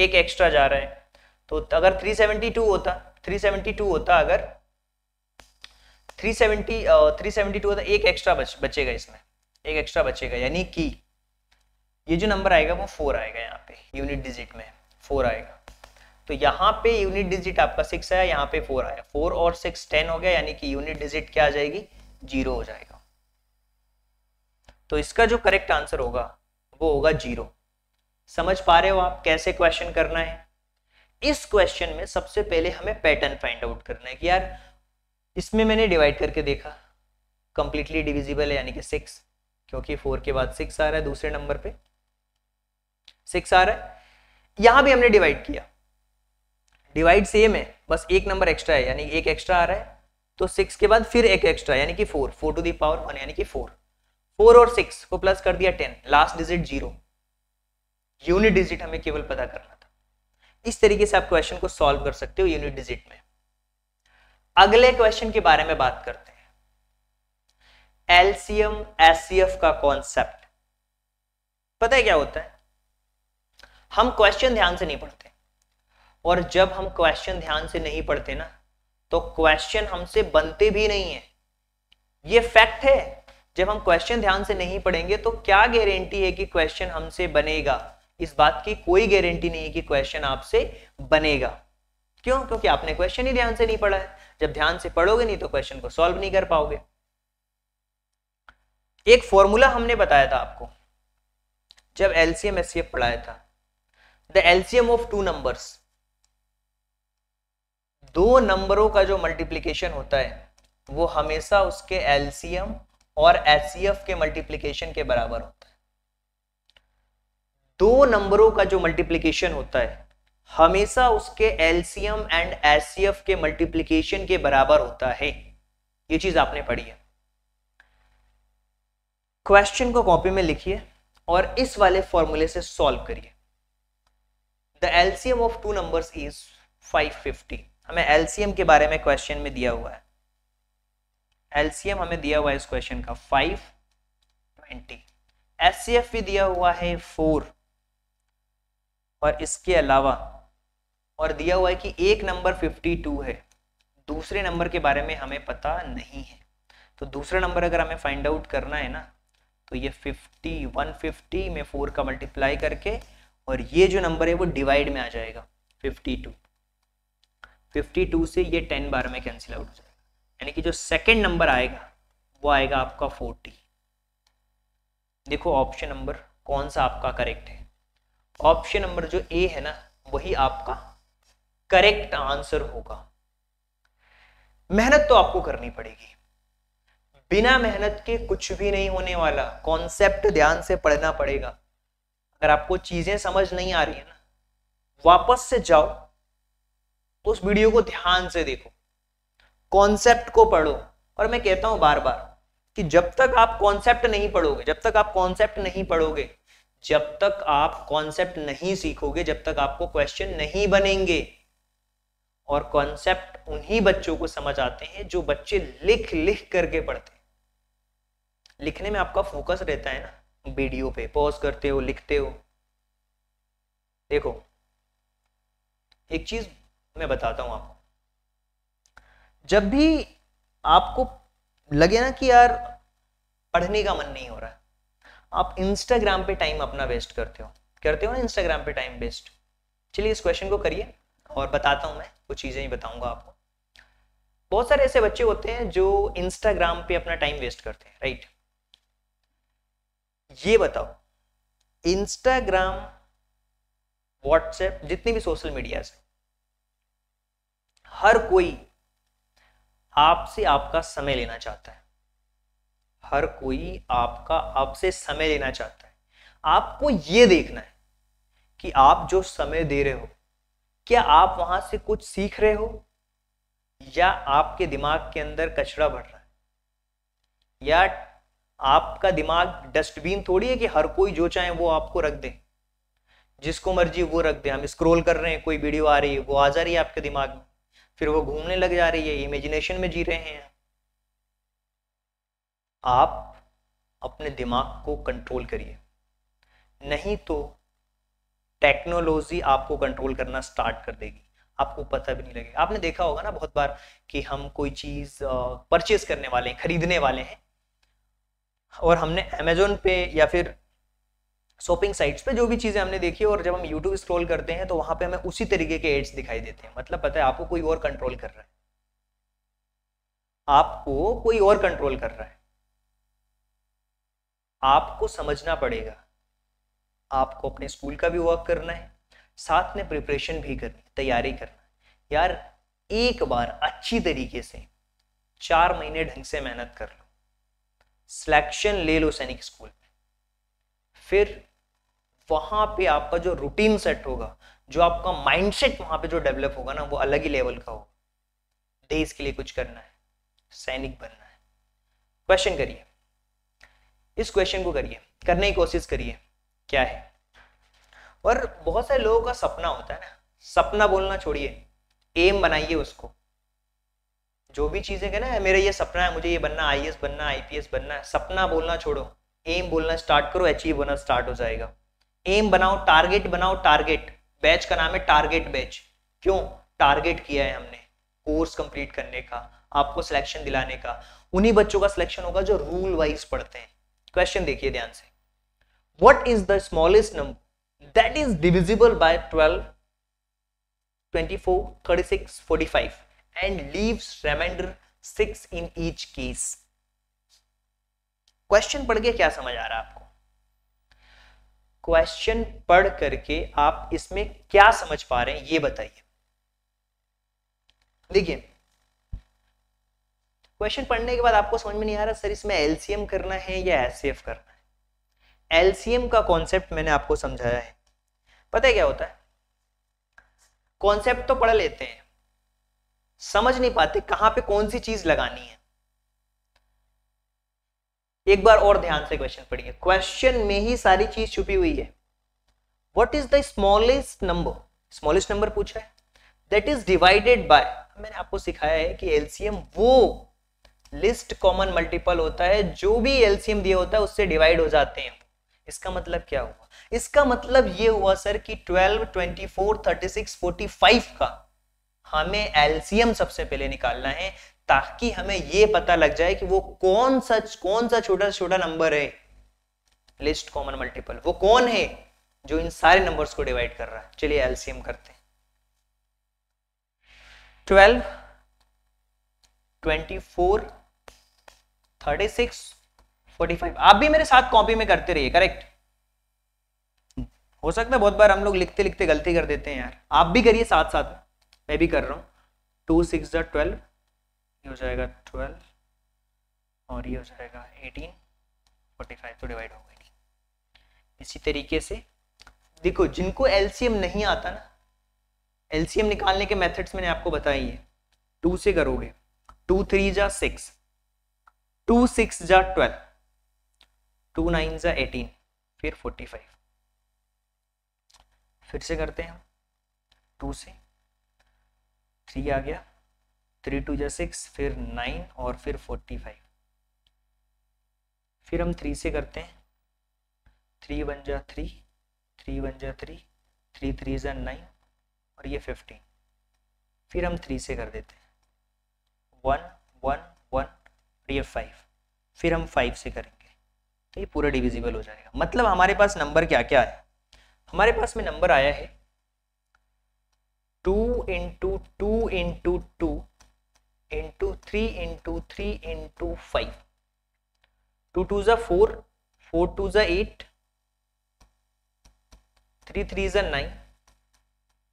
एक एक्स्ट्रा जा रहा है तो अगर 372 होता 372 होता अगर 370 सेवेंटी 372 होता एक एक्स्ट्रा बच, बचेगा इसमें एक एक्स्ट्रा बचेगा यानी कि ये जो नंबर आएगा वो फोर आएगा यहाँ पे यूनिट डिजिट में फोर आएगा तो यहाँ पे यूनिट डिजिट आपका सिक्स आया यहाँ पे फोर आया फोर और सिक्स टेन हो गया यानी कि यूनिट डिजिट क्या आ जाएगी जीरो हो जाएगा तो इसका जो करेक्ट आंसर होगा वो होगा जीरो समझ पा रहे हो आप कैसे क्वेश्चन करना है इस क्वेश्चन में सबसे पहले हमें पैटर्न फाइंड आउट करना है कि यार इसमें मैंने डिवाइड करके देखा कंप्लीटली डिविजिबल है यानी कि सिक्स क्योंकि फोर के बाद सिक्स आ रहा है दूसरे नंबर पे सिक्स आ रहा है यहां भी हमने डिवाइड किया डिवाइड सेम है बस एक नंबर एक्स्ट्रा है यानी एक एक्स्ट्रा आ रहा है तो सिक्स के बाद फिर एक एक्स्ट्रा यानी कि four four to the power one यानी कि फोर फोर और सिक्स को प्लस कर दिया ten last digit zero unit digit हमें केवल पता करना था इस तरीके से आप क्वेश्चन को सॉल्व कर सकते हो यूनिट डिजिट में अगले क्वेश्चन के बारे में बात करते हैं एलसीएम एससीएफ का कॉन्सेप्ट पता है क्या होता है हम क्वेश्चन ध्यान से नहीं पढ़ते और जब हम क्वेश्चन ध्यान से नहीं पढ़ते ना तो क्वेश्चन हमसे बनते भी नहीं है ये फैक्ट है जब हम क्वेश्चन ध्यान से नहीं पढ़ेंगे तो क्या गारंटी है कि क्वेश्चन हमसे बनेगा इस बात की कोई गारंटी नहीं है कि क्वेश्चन आपसे बनेगा क्यों क्योंकि आपने क्वेश्चन ही ध्यान से नहीं पढ़ा है जब ध्यान से पढ़ोगे नहीं तो क्वेश्चन को सॉल्व नहीं कर पाओगे एक फॉर्मूला हमने बताया था आपको जब एलसीएम एस पढ़ाया था the LCM of two numbers दो नंबरों का जो मल्टीप्लीकेशन होता है वो हमेशा उसके एलसीएम और एस के मल्टीप्लीकेशन के बराबर होता है दो नंबरों का जो मल्टीप्लीकेशन होता है हमेशा उसके एलसीएम एंड एसीएफ के मल्टीप्लीकेशन के बराबर होता है ये चीज आपने पढ़ी है क्वेश्चन को कॉपी में लिखिए और इस वाले फॉर्मूले से सॉल्व करिए the LCM of two numbers is 550 हमें एलसीएम के बारे में क्वेश्चन में दिया हुआ है एलसीएम हमें दिया हुआ है इस क्वेश्चन का 520 एससीएफ भी दिया हुआ है फोर और इसके अलावा और दिया हुआ है कि एक नंबर 52 है दूसरे नंबर के बारे में हमें पता नहीं है तो दूसरा नंबर अगर हमें फाइंड आउट करना है ना तो ये 50 150 में 4 का मल्टीप्लाई करके और ये जो नंबर है वो डिवाइड में आ जाएगा 52 52 से ये 10 बार में कैंसिल आउट हो जाएगा यानी कि जो सेकेंड नंबर आएगा वो आएगा आपका फोर्टी देखो ऑप्शन नंबर कौन सा आपका करेक्ट है ऑप्शन नंबर जो ए है ना वही आपका करेक्ट आंसर होगा मेहनत तो आपको करनी पड़ेगी बिना मेहनत के कुछ भी नहीं होने वाला कॉन्सेप्ट ध्यान से पढ़ना पड़ेगा अगर आपको चीजें समझ नहीं आ रही है ना वापस से जाओ तो उस वीडियो को ध्यान से देखो कॉन्सेप्ट को पढ़ो और मैं कहता हूं बार बार कि जब तक आप कॉन्सेप्ट नहीं पढ़ोगे जब तक आप कॉन्सेप्ट नहीं पढ़ोगे जब तक आप कॉन्सेप्ट नहीं सीखोगे जब तक आपको क्वेश्चन नहीं बनेंगे और कॉन्सेप्ट उन्हीं बच्चों को समझ आते हैं जो बच्चे लिख लिख करके पढ़ते लिखने में आपका फोकस रहता है ना वीडियो पे पॉज करते हो लिखते हो देखो एक चीज मैं बताता हूं आपको जब भी आपको लगे ना कि यार पढ़ने का मन नहीं हो रहा आप इंस्टाग्राम पे टाइम अपना वेस्ट करते हो करते हो ना इंस्टाग्राम पे टाइम वेस्ट चलिए इस क्वेश्चन को करिए और बताता हूँ मैं कुछ चीज़ें ही बताऊंगा आपको बहुत सारे ऐसे बच्चे होते हैं जो इंस्टाग्राम पे अपना टाइम वेस्ट करते हैं राइट ये बताओ इंस्टाग्राम व्हाट्सएप जितनी भी सोशल मीडिया है हर कोई आपसे आपका समय लेना चाहता है हर कोई आपका आपसे समय लेना चाहता है आपको ये देखना है कि आप जो समय दे रहे हो क्या आप वहां से कुछ सीख रहे हो या आपके दिमाग के अंदर कचरा भर रहा है या आपका दिमाग डस्टबिन थोड़ी है कि हर कोई जो चाहे वो आपको रख दे जिसको मर्जी वो रख दे हम स्क्रॉल कर रहे हैं कोई वीडियो आ रही है वो आ जा रही है आपके दिमाग में फिर वो घूमने लग जा रही है इमेजिनेशन में जी रहे हैं आप अपने दिमाग को कंट्रोल करिए नहीं तो टेक्नोलॉजी आपको कंट्रोल करना स्टार्ट कर देगी आपको पता भी नहीं लगेगा आपने देखा होगा ना बहुत बार कि हम कोई चीज़ परचेज करने वाले हैं खरीदने वाले हैं और हमने अमेजोन पे या फिर शॉपिंग साइट्स पे जो भी चीज़ें हमने देखी और जब हम यूट्यूब स्क्रॉल करते हैं तो वहां पे हमें उसी तरीके के एड्स दिखाई देते हैं मतलब पता है आपको कोई और कंट्रोल कर रहा है आपको कोई और कंट्रोल कर रहा है आपको समझना पड़ेगा आपको अपने स्कूल का भी वर्क करना है साथ में प्रिपरेशन भी करनी है तैयारी करना है यार एक बार अच्छी तरीके से चार महीने ढंग से मेहनत कर लो सिलेक्शन ले लो सैनिक स्कूल में फिर वहां पे आपका जो रूटीन सेट होगा जो आपका माइंडसेट वहां पे जो डेवलप होगा ना वो अलग ही लेवल का होगा देश के लिए कुछ करना है सैनिक बनना है क्वेश्चन करिए इस क्वेश्चन को करिए करने की कोशिश करिए क्या है और बहुत सारे लोगों का सपना होता है ना सपना बोलना छोड़िए एम बनाइए उसको जो भी चीजें है ना मेरा ये सपना है मुझे ये बनना आई बनना आई बनना है सपना बोलना छोड़ो एम बोलना स्टार्ट करो अचीव होना स्टार्ट हो जाएगा एम बनाओ टारगेट बनाओ टारगेट बैच का नाम है टारगेट बैच क्यों टारगेट किया है हमने कोर्स कंप्लीट करने का आपको सिलेक्शन दिलाने का उन्हीं बच्चों का सिलेक्शन होगा जो रूल वाइज पढ़ते हैं क्वेश्चन देखिए ध्यान से what is the smallest number that is divisible by twelve twenty four thirty six forty five and leave remainder six in each case question पढ़ के क्या समझ आ रहा है आपको क्वेश्चन पढ़ करके आप इसमें क्या समझ पा रहे हैं ये बताइए देखिए क्वेश्चन पढ़ने के बाद आपको समझ में नहीं आ रहा सर इसमें एलसीएम करना है या एस करना है एलसीएम का कॉन्सेप्ट मैंने आपको समझाया है पता है क्या होता है कॉन्सेप्ट तो पढ़ लेते हैं समझ नहीं पाते कहां पे कौन सी चीज लगानी है एक बार और ध्यान से क्वेश्चन पढ़िए क्वेश्चन में ही सारी चीज छुपी हुई है what is the smallest number smallest number पूछा है दैट इज डिवाइडेड बाय मैंने आपको सिखाया है कि एलसीएम वो लिस्ट कॉमन मल्टीपल होता है जो भी एलसीएम दिया होता है उससे डिवाइड हो जाते हैं इसका मतलब क्या हुआ इसका मतलब ये हुआ सर कि 12, 24, 36, 45 का हमें एलसीएम सबसे पहले निकालना है ताकि हमें ये पता लग जाए कि वो कौन सा कौन सा छोटा से छोटा नंबर है लिस्ट कॉमन मल्टीपल वो कौन है जो इन सारे नंबर्स को डिवाइड कर रहा है चलिए एलसीएम करते हैं twelve twenty four thirty six forty five आप भी मेरे साथ कॉपी में करते रहिए करेक्ट हो सकता है बहुत बार हम लोग लिखते लिखते गलती कर देते हैं यार आप भी करिए साथ साथ मैं भी कर रहा हूँ टू सिक्स जो ट्वेल्व ये हो जाएगा ट्वेल्व और ये हो जाएगा एटीन फोर्टी फाइव तो डिवाइड होगा इसी तरीके से देखो जिनको एलसीएम नहीं आता ना एलसीएम निकालने के मेथड्स मैंने आपको बताई है टू से करोगे टू थ्री जा सिक्स टू सिक्स जा ट्वेल्व टू नाइन जा एटीन फिर फोर्टी फाइव फिर से करते हैं टू से थ्री आ गया थ्री टू जा सिक्स फिर नाइन और फिर फोर्टी फाइव फिर हम थ्री से करते हैं थ्री वन जा थ्री थ्री वन जा थ्री थ्री थ्री जा नाइन और ये फिफ्टीन फिर हम थ्री से कर देते हैं वन वन वन और ये फाइव फिर हम फाइव से करेंगे तो ये पूरा डिविजिबल हो जाएगा मतलब हमारे पास नंबर क्या क्या आया हमारे पास में नंबर आया है two into two into two into three into three into five two two ज़ा फोर फोर टू ज़ा एट थ्री थ्री ज़ा nine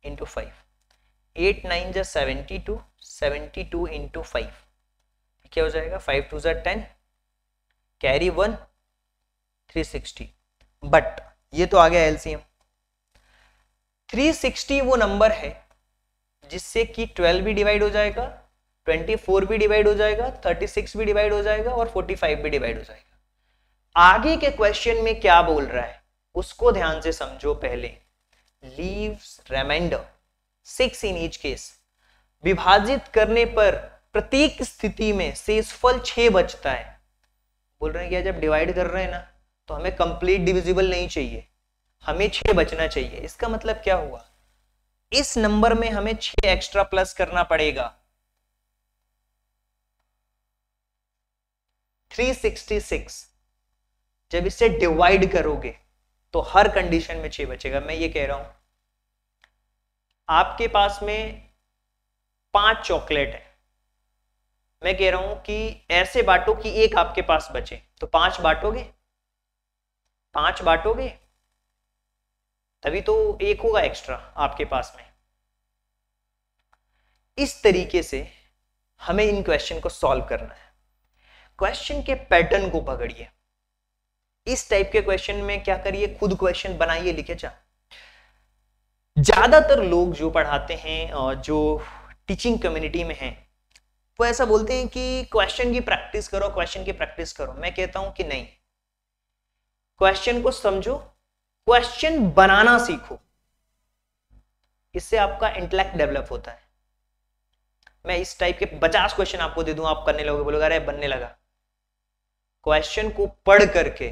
into five eight nine ज़ा seventy two seventy two into five क्या हो जाएगा फाइव टू ज़ा ten carry one three sixty but ये तो आ गया एलसीएम 360 वो नंबर है जिससे कि 12 भी डिवाइड हो जाएगा 24 भी डिवाइड हो जाएगा 36 भी डिवाइड हो जाएगा और 45 भी डिवाइड हो जाएगा आगे के क्वेश्चन में क्या बोल रहा है उसको ध्यान से समझो पहले leaves remainder six in each case विभाजित करने पर प्रत्येक स्थिति में शेषफल छः बचता है बोल रहे हैं क्या जब डिवाइड कर रहे हैं ना तो हमें कंप्लीट डिविजिबल नहीं चाहिए हमें छः बचना चाहिए इसका मतलब क्या हुआ इस नंबर में हमें छ एक्स्ट्रा प्लस करना पड़ेगा 366 जब इसे डिवाइड करोगे तो हर कंडीशन में छः बचेगा मैं ये कह रहा हूं आपके पास में पांच चॉकलेट है मैं कह रहा हूं कि ऐसे बांटो कि एक आपके पास बचे तो पांच बांटोगे पांच बांटोगे तभी तो एक होगा एक्स्ट्रा आपके पास में इस तरीके से हमें इन क्वेश्चन को सॉल्व करना है क्वेश्चन के पैटर्न को पकड़िए इस टाइप के क्वेश्चन में क्या करिए खुद क्वेश्चन बनाइए लिखे जा ज्यादातर लोग जो पढ़ाते हैं और जो टीचिंग कम्युनिटी में हैं वो ऐसा बोलते हैं कि क्वेश्चन की प्रैक्टिस करो क्वेश्चन की प्रैक्टिस करो मैं कहता हूं कि नहीं क्वेश्चन को समझो क्वेश्चन बनाना सीखो इससे आपका इंटेलेक्ट डेवलप होता है मैं इस टाइप के पचास क्वेश्चन आपको दे दूं आप करने लगे बोलोगे अरे बनने लगा क्वेश्चन को पढ़ करके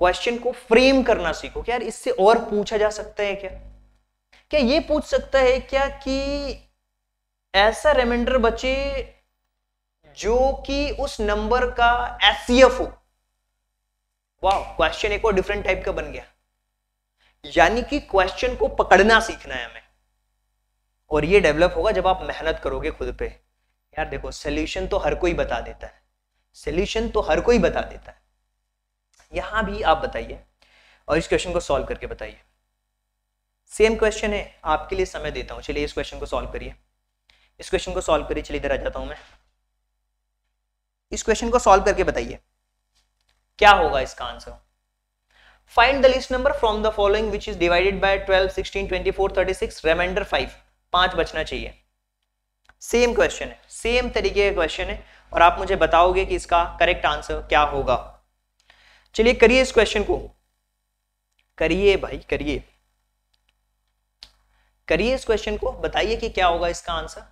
क्वेश्चन को फ्रेम करना सीखो क्या यार इससे और पूछा जा सकता है क्या क्या ये पूछ सकता है क्या कि ऐसा रिमाइंडर बचे जो कि उस नंबर का एस हो वाह क्वेश्चन एक और डिफरेंट टाइप का बन गया यानी कि क्वेश्चन को पकड़ना सीखना है हमें और ये डेवलप होगा जब आप मेहनत करोगे खुद पे यार देखो सोल्यूशन तो हर कोई बता देता है सोल्यूशन तो हर कोई बता देता है यहां भी आप बताइए और इस क्वेश्चन को सॉल्व करके बताइए सेम क्वेश्चन है आपके लिए समय देता हूं चलिए इस क्वेश्चन को सॉल्व करिए इस क्वेश्चन को सॉल्व करिए चलिए इधर आ जाता हूं मैं इस क्वेश्चन को सॉल्व करके बताइए क्या होगा इसका answer find the least number from the following which is divided by 12 16 24 36 remainder 5 पांच बचना चाहिए सेम क्वेश्चन है सेम तरीके का क्वेश्चन है और आप मुझे बताओगे कि इसका करेक्ट आंसर क्या होगा चलिए करिए इस क्वेश्चन को करिए भाई करिए करिए इस क्वेश्चन को बताइए कि क्या होगा इसका आंसर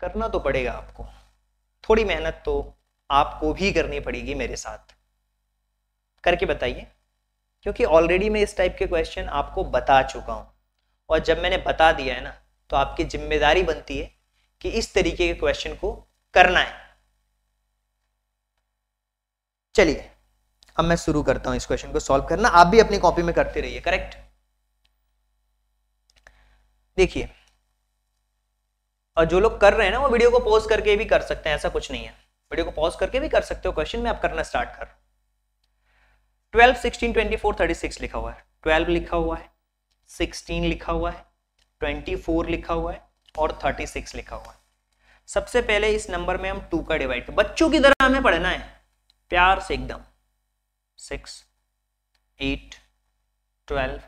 करना तो पड़ेगा आपको थोड़ी मेहनत तो आपको भी करनी पड़ेगी मेरे साथ करके बताइए क्योंकि ऑलरेडी मैं इस टाइप के क्वेश्चन आपको बता चुका हूँ और जब मैंने बता दिया है ना तो आपकी जिम्मेदारी बनती है कि इस तरीके के क्वेश्चन को करना है चलिए अब मैं शुरू करता हूँ इस क्वेश्चन को सॉल्व करना आप भी अपनी कॉपी में करते रहिए करेक्ट देखिए और जो लोग कर रहे हैं ना वो वीडियो को पॉज करके भी कर सकते हैं ऐसा कुछ नहीं है वीडियो को पॉज करके भी कर सकते हो क्वेश्चन में आप करना स्टार्ट कर twelve sixteen twenty four thirty six लिखा हुआ है ट्वेल्व लिखा हुआ है सिक्सटीन लिखा हुआ है ट्वेंटी फोर लिखा हुआ है और थर्टी सिक्स लिखा हुआ है सबसे पहले इस नंबर में हम टू का डिवाइड बच्चों की तरह हमें पढ़ना है प्यार से एकदम सिक्स एट ट्वेल्व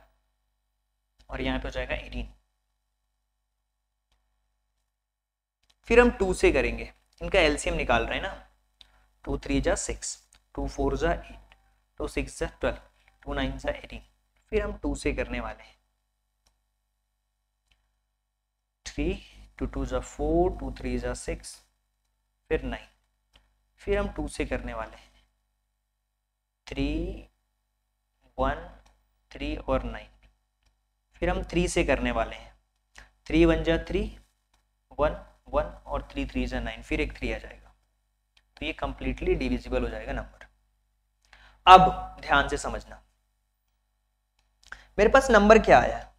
और यहाँ पे हो जाएगा एटीन फिर हम टू से करेंगे इनका एलसीएम निकाल रहे हैं ना टू थ्री जा सिक्स टू फोर जा एट टू सिक्स जा ट्वेल्व टू नाइन जा एटीन फिर हम टू से करने वाले हैं थ्री टू टू जा फोर टू थ्री जा सिक्स फिर नाइन फिर हम टू से करने वाले हैं थ्री वन थ्री और नाइन फिर हम थ्री से करने वाले हैं थ्री वन जा थ्री वन वन और थ्री थ्री जो नाइन फिर एक थ्री आ जाएगा तो ये कंप्लीटली डिविजिबल हो जाएगा नंबर अब ध्यान से समझना मेरे पास नंबर क्या आया है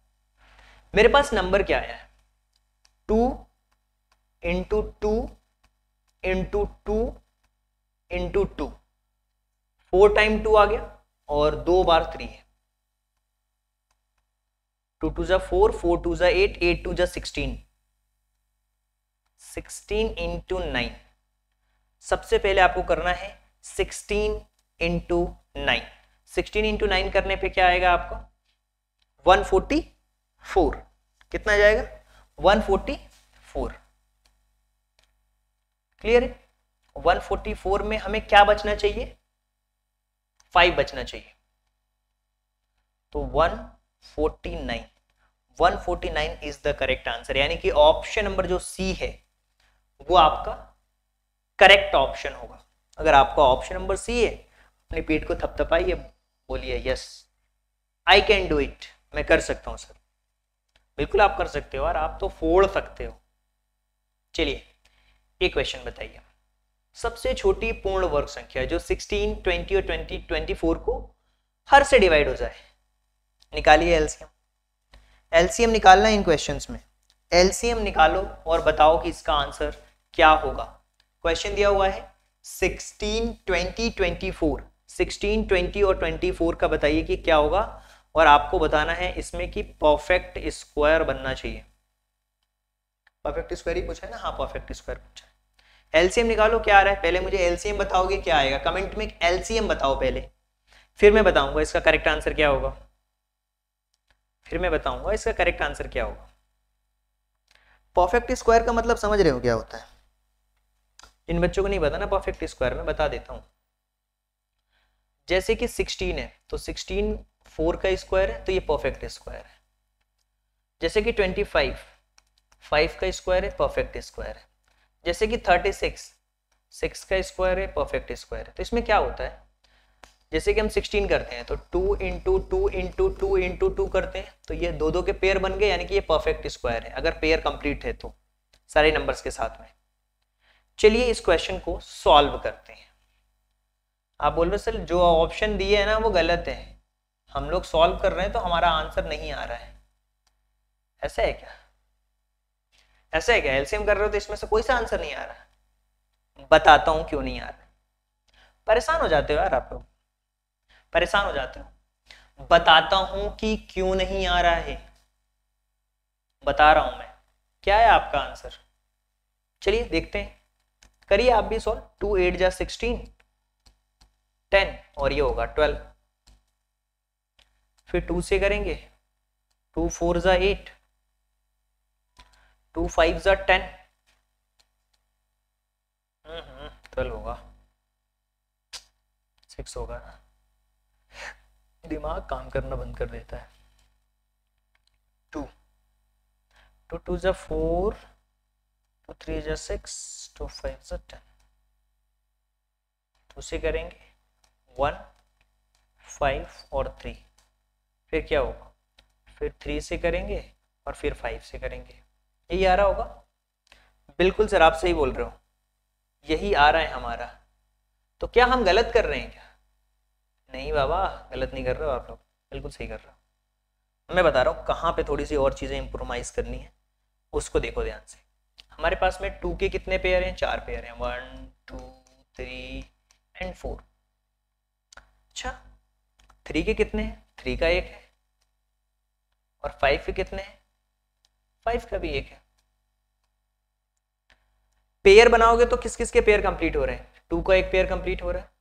मेरे पास नंबर क्या आया है two into two into two into two four time two आ गया और दो बार थ्री है टू टू जा फोर फोर टू जा एट एट टू जा सिक्सटीन सिक्सटीन इंटू नाइन सबसे पहले आपको करना है sixteen into nine sixteen into nine करने पे क्या आएगा आपको वन फोर्टी फोर कितना जाएगा वन फोर्टी फोर क्लियर है फोर में हमें क्या बचना चाहिए फाइव बचना चाहिए तो one one forty nine forty nine is the correct answer यानी कि ऑप्शन नंबर जो सी है वो आपका करेक्ट ऑप्शन होगा अगर आपका ऑप्शन नंबर सी है अपनी पेट को थपथपाइए बोलिए yes I can do it मैं कर सकता हूँ सर बिल्कुल आप कर सकते हो और आप तो फोड़ सकते हो चलिए एक क्वेश्चन बताइए सबसे छोटी पूर्ण वर्ग संख्या जो 16, 20 और 20, 24 को हर से डिवाइड हो जाए निकालिए एलसीएम एलसीएम निकालना इन क्वेश्चंस में एलसीएम निकालो और बताओ कि इसका आंसर क्या होगा क्वेश्चन दिया हुआ है 16 20 24 16 ट्वेंटी और 24 का बताइए कि क्या होगा और आपको बताना है इसमें कि परफेक्ट स्क्वायर बनना चाहिए परफेक्ट स्क्वायर ही पूछा है ना हाँ परफेक्ट स्क्वायर पूछा है एलसीएम निकालो क्या आ रहा है पहले मुझे एलसीएम बताओगे क्या आएगा कमेंट में एलसीएम बताओ पहले फिर मैं बताऊंगा इसका करेक्ट आंसर क्या होगा फिर मैं बताऊंगा इसका करेक्ट आंसर क्या होगा परफेक्ट स्क्वायर का मतलब समझ रहे हो क्या होता है इन बच्चों को नहीं पता ना परफेक्ट स्क्वायर में बता देता हूँ जैसे कि 16 है तो 16 फोर का स्क्वायर है तो ये परफेक्ट स्क्वायर है जैसे कि 25 फाइव का स्क्वायर है परफेक्ट स्क्वायर है जैसे कि 36 सिक्स का स्क्वायर है परफेक्ट स्क्वायर है तो इसमें क्या होता है जैसे कि हम 16 करते हैं तो 2 into two into two into two करते हैं तो ये दो दो के पेयर बन गए यानी कि ये परफेक्ट स्क्वायर है अगर पेयर कंप्लीट है तो सारे नंबर्स के साथ में चलिए इस क्वेश्चन को सॉल्व करते हैं आप बोल रहे सर जो ऑप्शन दिए है ना वो गलत है हम लोग सॉल्व कर रहे हैं तो हमारा आंसर नहीं आ रहा है ऐसा है क्या ऐसा है क्या एलसीएम कर रहे हो तो इसमें से कोई सा आंसर नहीं आ रहा बताता हूँ क्यों नहीं आ रहा परेशान हो जाते हो यार आप लोग परेशान हो जाते हो बताता हूं कि क्यों नहीं आ रहा है बता रहा हूं मैं क्या है आपका आंसर चलिए देखते हैं करिए आप भी सॉल्व टू एट जा सिक्सटीन टेन और ये होगा ट्वेल्व फिर टू से करेंगे टू फोर जा एट टू फाइव जा टेन हम्म, हम्म, ट्वेल्व होगा सिक्स होगा दिमाग काम करना बंद कर देता है टू टू टू जो फोर टू थ्री जो सिक्स टू फाइव जो टेन तो उसे करेंगे वन फाइव और थ्री फिर क्या होगा फिर थ्री से करेंगे और फिर फाइव से करेंगे यही आ रहा होगा बिल्कुल सर आप सही बोल रहे हो यही आ रहा है हमारा तो क्या हम गलत कर रहे हैं क्या नहीं बाबा गलत नहीं कर रहे हो आप लोग बिल्कुल सही कर रहे हो मैं बता रहा हूँ कहाँ पे थोड़ी सी और चीज़ें इम्प्रोमाइज करनी है उसको देखो ध्यान से हमारे पास में टू के कितने पेयर हैं चार पेयर हैं one two three and four अच्छा थ्री के कितने हैं थ्री का एक है और फाइव के कितने हैं फाइव का भी एक है पेयर बनाओगे तो किस किस के पेयर कंप्लीट हो रहे हैं टू का एक पेयर कंप्लीट हो रहा है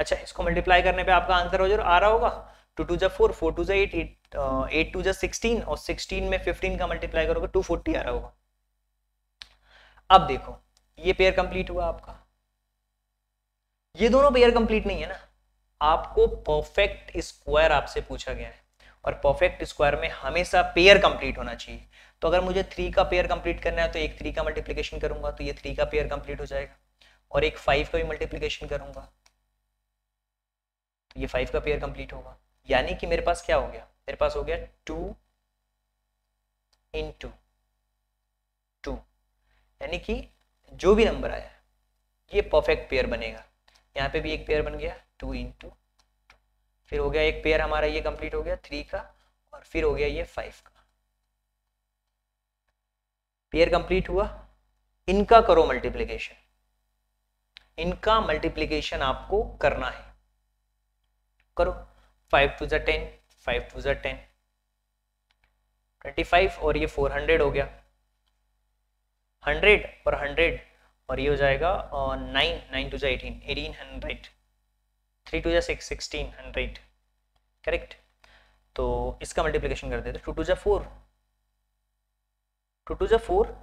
अच्छा इसको मल्टीप्लाई करने पे आपका आंसर हो जो आ रहा होगा टू टू जै फोर फोर टू जै एट एट एट टू जै सिक्सटीन और सिक्सटीन में फिफ्टीन का मल्टीप्लाई करोगे टू फोर्टी आ रहा होगा अब देखो ये पेयर कंप्लीट हुआ आपका ये दोनों पेयर कंप्लीट नहीं है ना आपको परफेक्ट स्क्वायर आपसे पूछा गया है और परफेक्ट स्क्वायर में हमेशा पेयर कंप्लीट होना चाहिए तो अगर मुझे थ्री का पेयर कंप्लीट करना है तो एक थ्री का मल्टीप्लीकेशन करूंगा तो ये थ्री का पेयर कंप्लीट हो जाएगा और एक फाइव का भी मल्टीप्लीकेशन करूंगा ये फाइव का पेयर कंप्लीट होगा यानी कि मेरे पास क्या हो गया मेरे पास हो गया टू इन टू टू यानी कि जो भी नंबर आया ये परफेक्ट पेयर बनेगा यहाँ पे भी एक पेयर बन गया टू इन टू फिर हो गया एक पेयर हमारा ये कंप्लीट हो गया थ्री का और फिर हो गया ये फाइव का पेयर कंप्लीट हुआ इनका करो मल्टीप्लीकेशन इनका मल्टीप्लीकेशन आपको करना है करो फाइव टू जै टेन फाइव टू जै टेन ट्वेंटी फाइव और ये फोर हंड्रेड हो गया हंड्रेड और हंड्रेड और ये हो जाएगा नाइन नाइन टू जै eighteen eighteen hundred three two जै सिक्स सिक्सटीन हंड्रेड करेक्ट तो इसका मल्टीप्लीकेशन कर देते टू टू जै फोर टू टू जै फोर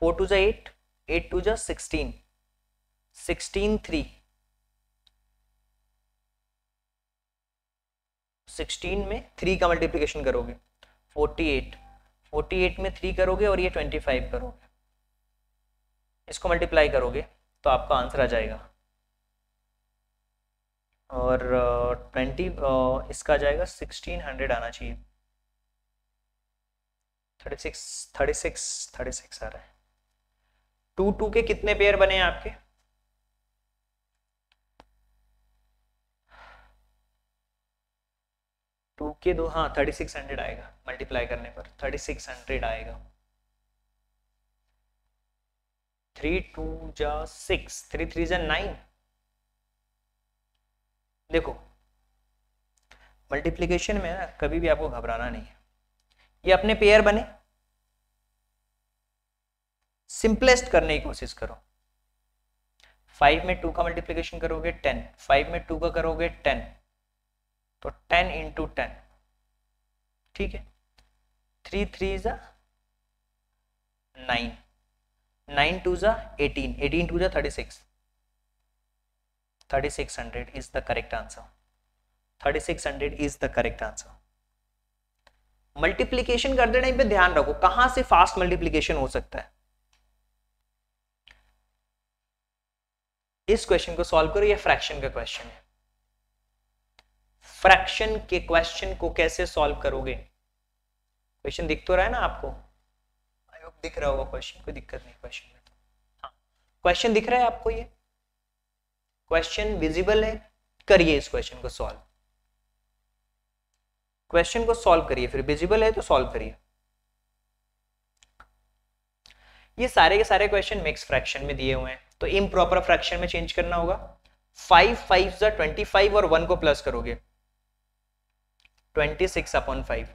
फोर टू जै एट एट टू जै सिक्सटीन सिक्सटीन थ्री सिक्सटीन में थ्री का मल्टीप्लीकेशन करोगे फोर्टी एट फोर्टी एट में थ्री करोगे और ये ट्वेंटी फाइव करोगे इसको मल्टीप्लाई करोगे तो आपका आंसर आ जाएगा और ट्वेंटी uh, uh, इसका आ जाएगा सिक्सटीन हंड्रेड आना चाहिए thirty six thirty six thirty six आ रहा है टू टू के कितने पेयर बने हैं आपके टू के दो हाँ थर्टी सिक्स हंड्रेड आएगा मल्टीप्लाई करने पर थर्टी सिक्स हंड्रेड आएगा थ्री टू जा सिक्स थ्री थ्री जा नाइन देखो मल्टीप्लीकेशन में ना कभी भी आपको घबराना नहीं है ये अपने पेयर बने सिंपलेस्ट करने की कोशिश करो फाइव में टू का मल्टीप्लीकेशन करोगे टेन फाइव में टू का करोगे टेन तो टेन इंटू टेन ठीक है थ्री थ्री ज़ा नाइन नाइन टू ज़ा एटीन एटीन टू ज़ा thirty six thirty six hundred is the correct answer thirty six hundred is the correct answer multiplication करते टाइम पे ध्यान रखो कहां से फास्ट मल्टीप्लीकेशन हो सकता है इस क्वेश्चन को सॉल्व करो ये फ्रैक्शन का क्वेश्चन है फ्रैक्शन के क्वेश्चन को कैसे सॉल्व करोगे क्वेश्चन दिख तो रहा है ना आपको आई होप दिख रहा होगा क्वेश्चन कोई दिक्कत नहीं क्वेश्चन में तो हाँ क्वेश्चन दिख रहा है आपको ये क्वेश्चन विजिबल है करिए इस क्वेश्चन को सॉल्व क्वेश्चन को सॉल्व करिए फिर विजिबल है तो सॉल्व करिए ये सारे के सारे क्वेश्चन मिक्स फ्रैक्शन में दिए हुए हैं तो इम प्रॉपर फ्रैक्शन में चेंज करना होगा फाइव फाइव ट्वेंटी फाइव और वन को प्लस करोगे twenty six upon five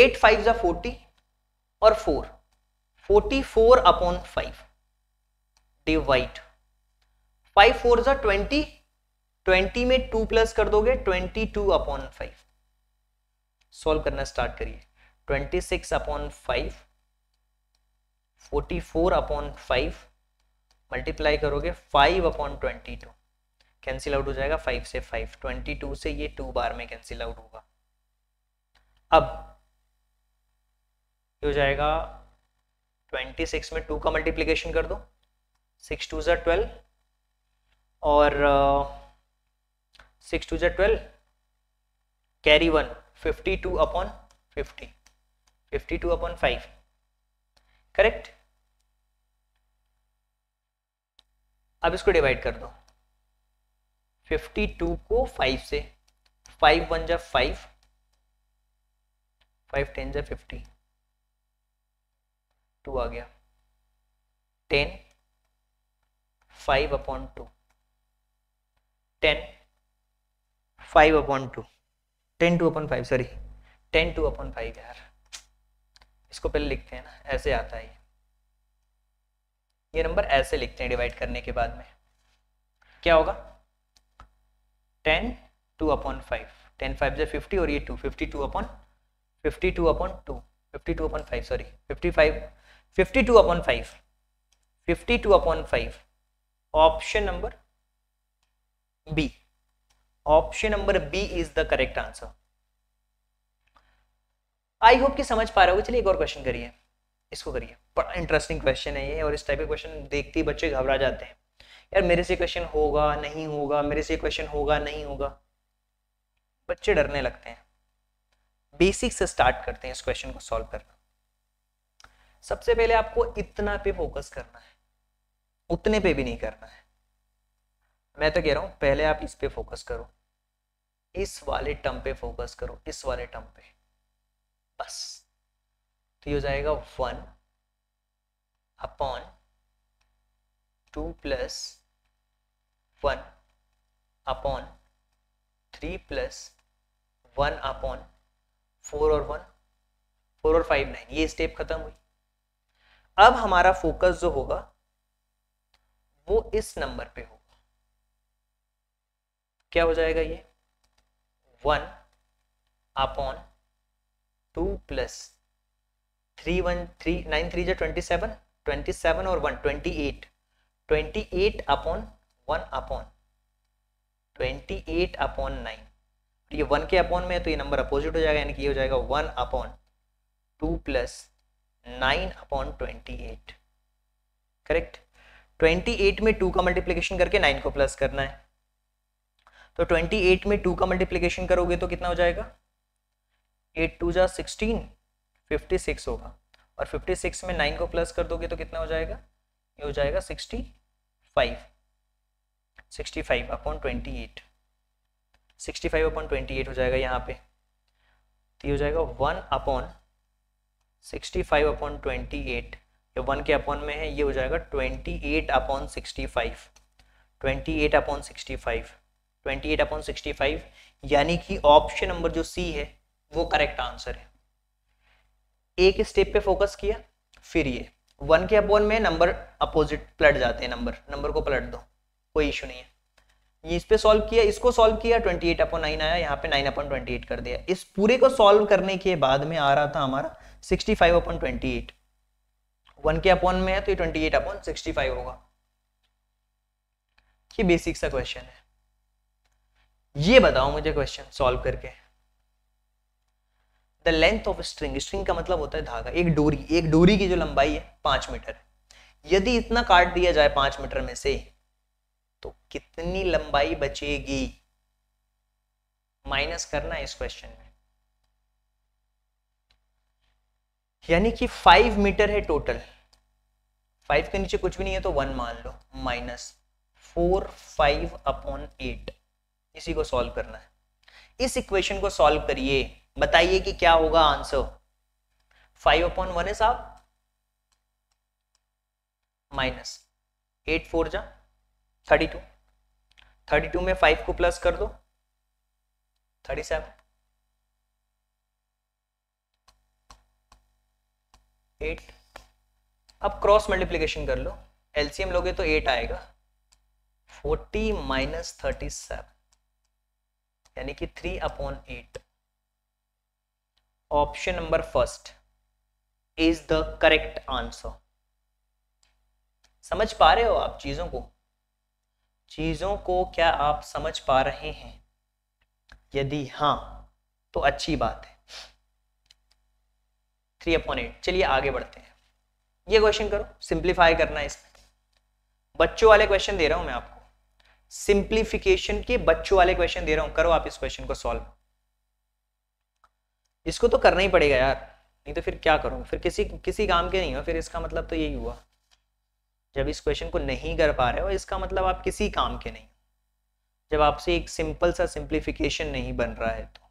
eight five जा फोर्टी और four forty four upon five divide five four जा ट्वेंटी ट्वेंटी में टू प्लस कर दोगे twenty two upon five solve करना स्टार्ट करिए twenty six upon five forty four upon five multiply करोगे five upon twenty two cancel out हो जाएगा फाइव से फाइव ट्वेंटी टू से ये टू बार में कैंसिल आउट होगा अब हो जाएगा ट्वेंटी सिक्स में टू का मल्टीप्लीकेशन कर दो सिक्स टू ज़ा ट्वेल्व और सिक्स टू जै twelve carry one fifty two upon fifty fifty two upon five correct अब इसको डिवाइड कर दो फिफ्टी टू को फाइव से फाइव वन जा फाइव फाइव टेन जा फिफ्टी टू आ गया ten five upon two ten five upon two ten two upon five sorry ten two upon five यार इसको पहले लिखते हैं ना ऐसे आता है ये नंबर ऐसे लिखते हैं डिवाइड करने के बाद में क्या होगा ten two upon five ten five जो फिफ्टी और ये two fifty two upon fifty two upon two fifty two upon five sorry fifty five fifty two upon five fifty two upon five option number B option number B is the correct answer I hope कि समझ पा रहा हो चलिए एक और क्वेश्चन करिए इसको करिए बड़ा इंटरेस्टिंग क्वेश्चन है ये और इस टाइप के क्वेश्चन देखते ही बच्चे घबरा जाते हैं यार मेरे से क्वेश्चन होगा नहीं होगा मेरे से क्वेश्चन होगा नहीं होगा बच्चे डरने लगते हैं बेसिक से स्टार्ट करते हैं इस क्वेश्चन को सॉल्व करना सबसे पहले आपको इतना पे फोकस करना है उतने पे भी नहीं करना है मैं तो कह रहा हूं पहले आप इस पे फोकस करो इस वाले टर्म पे फोकस करो इस वाले टर्म पे बस तो ये हो जाएगा one upon two plus one upon three plus one upon four और वन फोर और फाइव नाइन ये स्टेप खत्म हुई अब हमारा फोकस जो होगा वो इस नंबर पे होगा क्या हो जाएगा ये one upon two plus three one three nine three जो ट्वेंटी सेवन ट्वेंटी सेवन और one twenty eight twenty eight upon one upon twenty eight upon nine ये वन के अपॉन में है तो ये नंबर अपोजिट हो जाएगा यानी कि ये हो जाएगा one upon two plus nine upon twenty eight correct twenty eight में टू का मल्टीप्लीकेशन करके नाइन को प्लस करना है तो ट्वेंटी एट में टू का मल्टीप्लीकेशन करोगे तो कितना हो जाएगा एट टू जा सिक्सटीन फिफ्टी सिक्स होगा और फिफ्टी सिक्स में नाइन को प्लस कर दोगे तो कितना हो जाएगा ये हो जाएगा sixty five sixty five upon twenty eight sixty five upon twenty eight हो जाएगा यहाँ पे तो ये हो जाएगा one upon sixty five upon twenty eight ये वन के अपॉन में है ये हो जाएगा twenty eight upon sixty five twenty eight upon sixty five twenty eight upon sixty five यानी कि ऑप्शन नंबर जो सी है वो करेक्ट आंसर है एक स्टेप पे फोकस किया फिर ये वन के अपोन में नंबर अपोजिट पलट जाते हैं नंबर नंबर को पलट दो कोई इशू नहीं है ये इस पे सॉल्व किया इसको सॉल्व किया 28 अपॉन नाइन आया यहाँ पे 9 अपॉन 28 कर दिया इस पूरे को सॉल्व करने के बाद में आ रहा था हमारा 65 अपॉन 28 वन के अपॉन में है तो ये 28 अपॉन 65 होगा ये बेसिक सा क्वेश्चन है ये बताओ मुझे क्वेश्चन सॉल्व करके the length of string string का मतलब होता है धागा एक डोरी एक डोरी की जो लंबाई है पांच मीटर यदि इतना काट दिया जाए पांच मीटर में से तो कितनी लंबाई बचेगी माइनस करना है इस क्वेश्चन में यानी कि फाइव मीटर है टोटल फाइव के नीचे कुछ भी नहीं है तो वन मान लो minus four five upon eight इसी को सॉल्व करना है इस इक्वेशन को सॉल्व करिए बताइए कि क्या होगा आंसर फाइव अपॉन वन है साहब माइनस एट फोर जा थर्टी टू थर्टी टू में फाइव को प्लस कर दो थर्टी सेवन एट अब क्रॉस मल्टीप्लीकेशन कर लो एलसीएम लोगे तो एट आएगा फोर्टी माइनस थर्टी सेवन यानी कि three upon eight option number first is the correct answer समझ पा रहे हो आप चीजों को चीजों को क्या आप समझ पा रहे हैं यदि हाँ तो अच्छी बात है थ्री अपॉन एट चलिए आगे बढ़ते हैं ये क्वेश्चन करो सिंप्लीफाई करना है इसमें बच्चों वाले क्वेश्चन दे रहा हूं मैं आपको सिंप्लीफिकेशन के बच्चों वाले क्वेश्चन दे रहा हूं करो आप इस क्वेश्चन को सॉल्व इसको तो करना ही पड़ेगा यार नहीं तो फिर क्या करूँ फिर किसी किसी काम के नहीं हो फिर इसका मतलब तो यही हुआ जब इस क्वेश्चन को नहीं कर पा रहे हो इसका मतलब आप किसी काम के नहीं जब आपसे एक सिंपल सा सिंप्लीफिकेशन नहीं बन रहा है तो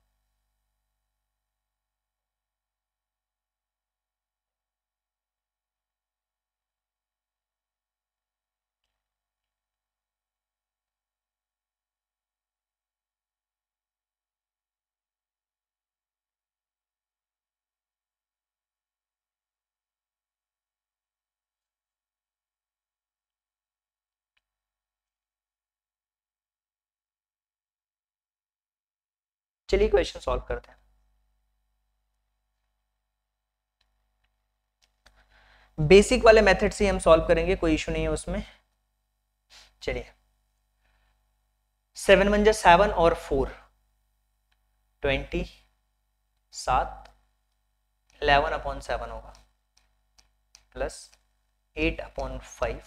चलिए क्वेश्चन सॉल्व करते हैं बेसिक वाले मेथड से हम सॉल्व करेंगे कोई इशू नहीं है उसमें चलिए सेवन वन सेवन और फोर ट्वेंटी सात इलेवन अपॉन सेवन होगा plus eight upon five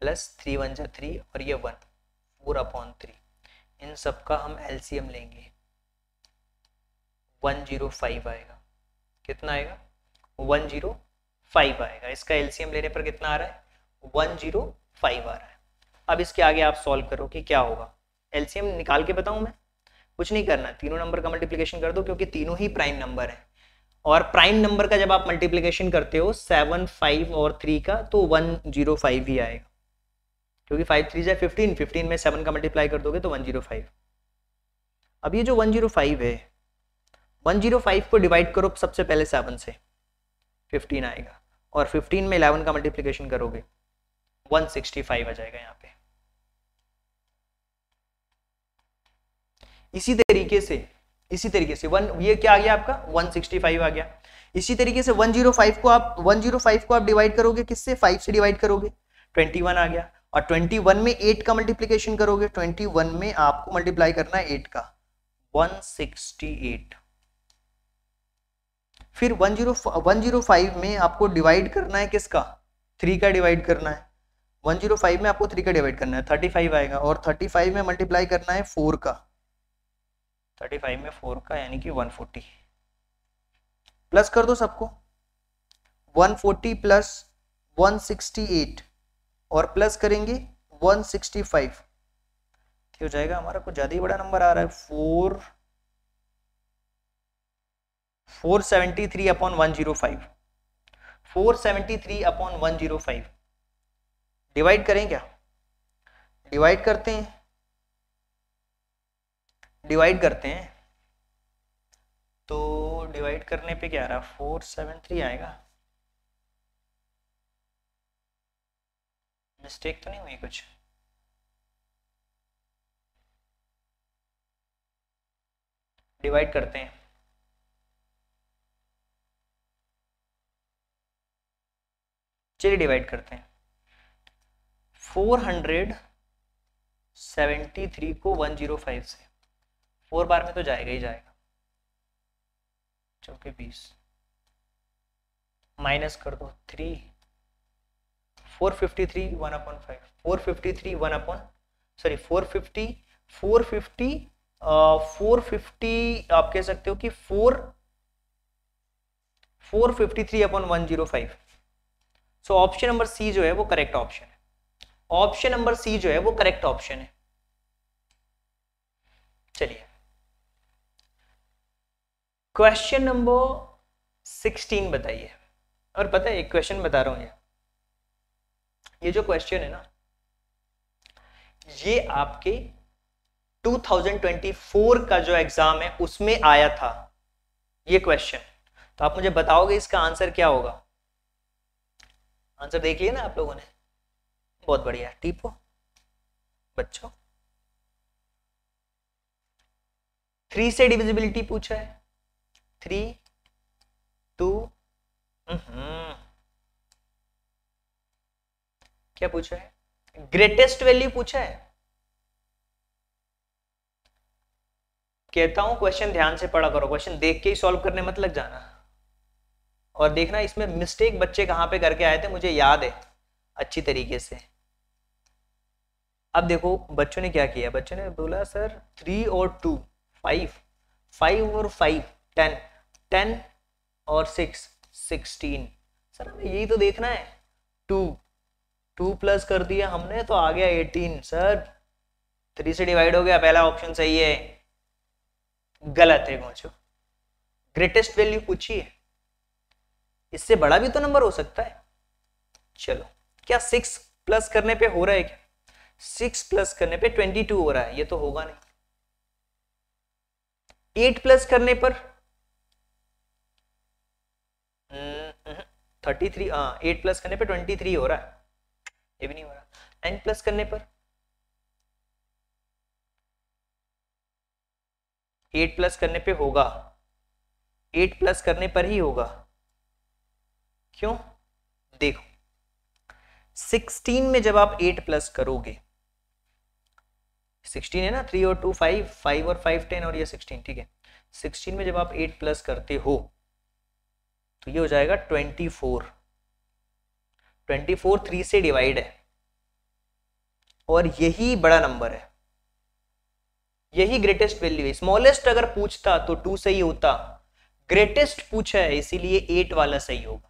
plus three one जा थ्री और ये वन फोर अपॉन थ्री इन सब का हम एलसीएम लेंगे वन जीरो फाइव आएगा कितना आएगा वन जीरो फाइव आएगा इसका एलसीएम लेने पर कितना आ रहा है वन जीरो फाइव आ रहा है अब इसके आगे आप सॉल्व करो कि क्या होगा एलसीएम निकाल के बताऊं मैं कुछ नहीं करना तीनों नंबर का मल्टीप्लीकेशन कर दो क्योंकि तीनों ही प्राइम नंबर है और प्राइम नंबर का जब आप मल्टीप्लीकेशन करते हो सेवन फाइव और थ्री का तो वन जीरो फाइव ही आएगा क्योंकि फाइव थ्री जाए फिफ्टीन फिफ्टीन में सेवन का मल्टीप्लाई कर दोगे तो वन जीरो फाइव अब ये जो वन जीरो फाइव है 105 को डिवाइड करो सबसे पहले सेवन से 15 आएगा और 15 में 11 का मल्टीप्लीकेशन करोगे 165 आ जाएगा यहाँ पे इसी तरीके से इसी तरीके से वन ये क्या आ गया आपका 165 आ गया इसी तरीके से 105 को आप 105 को आप डिवाइड करोगे किससे 5 से डिवाइड करोगे 21 आ गया और 21 में 8 का मल्टीप्लीकेशन करोगे 21 में आपको मल्टीप्लाई करना है 8 का 168 फिर one zero one zero five में आपको डिवाइड करना है किसका थ्री का डिवाइड करना है वन जीरो फाइव में आपको थ्री का डिवाइड करना है थर्टी फाइव आएगा और थर्टी फाइव में मल्टीप्लाई करना है फोर का थर्टी फाइव में फोर का यानी कि वन फोर्टी प्लस कर दो सबको one forty plus one sixty eight और प्लस करेंगे वन सिक्सटी फाइव हो जाएगा हमारा कुछ ज़्यादा ही बड़ा नंबर आ रहा है four four seventy three upon one zero five four seventy three upon one zero five divide करें क्या डिवाइड करते हैं डिवाइड करते हैं तो डिवाइड करने पे क्या आ रहा फोर सेवन थ्री आएगा मिस्टेक तो नहीं हुई कुछ डिवाइड करते हैं चलिए डिवाइड करते हैं 473 को 105 से फोर बार में तो जाएगा ही जाएगा चौके बीस माइनस कर दो three four fifty three one upon five four fifty three one upon sorry four fifty four fifty four fifty आप कह सकते हो कि four four fifty three upon one zero five so option number C जो है वो करेक्ट ऑप्शन है ऑप्शन नंबर सी जो है वो करेक्ट ऑप्शन है चलिए क्वेश्चन नंबर सिक्सटीन बताइए और पता है एक क्वेश्चन बता रहा हूं ये ये जो क्वेश्चन है ना ये आपके 2024 का जो एग्जाम है उसमें आया था ये क्वेश्चन तो आप मुझे बताओगे इसका आंसर क्या होगा आंसर देख लिया ना आप लोगों ने बहुत बढ़िया टीपो बच्चों थ्री से डिविजिबिलिटी पूछा है थ्री हम्म। टू क्या पूछा है ग्रेटेस्ट वैल्यू पूछा है कहता हूं क्वेश्चन ध्यान से पढ़ा करो क्वेश्चन देख के ही सॉल्व करने मत लग जाना और देखना इसमें मिस्टेक बच्चे कहाँ पे करके आए थे मुझे याद है अच्छी तरीके से अब देखो बच्चों ने क्या किया बच्चों ने बोला सर थ्री और टू फाइव फाइव और फाइव टेन टेन और सिक्स सिक्सटीन सर हमें यही तो देखना है टू टू प्लस कर दिया हमने तो आ गया एटीन सर थ्री से डिवाइड हो गया पहला ऑप्शन सही है गलत है पहुंचो ग्रेटेस्ट वैल्यू पूछिए इससे बड़ा भी तो नंबर हो सकता है चलो क्या सिक्स प्लस करने पे हो रहा है क्या सिक्स प्लस करने पे ट्वेंटी टू हो रहा है ये तो होगा नहीं एट प्लस करने पर थर्टी हम्म, थ्री हाँ एट प्लस करने पे ट्वेंटी थ्री हो रहा है ये भी नहीं हो रहा नाइन प्लस करने पर एट प्लस करने पे होगा एट प्लस करने पर ही होगा क्यों देखो 16 में जब आप 8 प्लस करोगे 16 है ना थ्री और टू फाइव फाइव और फाइव टेन और ये 16 ठीक है 16 में जब आप 8 प्लस करते हो तो ये हो जाएगा 24 24 3 से डिवाइड है और यही बड़ा नंबर है यही ग्रेटेस्ट वैल्यू है स्मॉलेस्ट अगर पूछता तो टू सही होता ग्रेटेस्ट पूछा है इसीलिए एट वाला सही होगा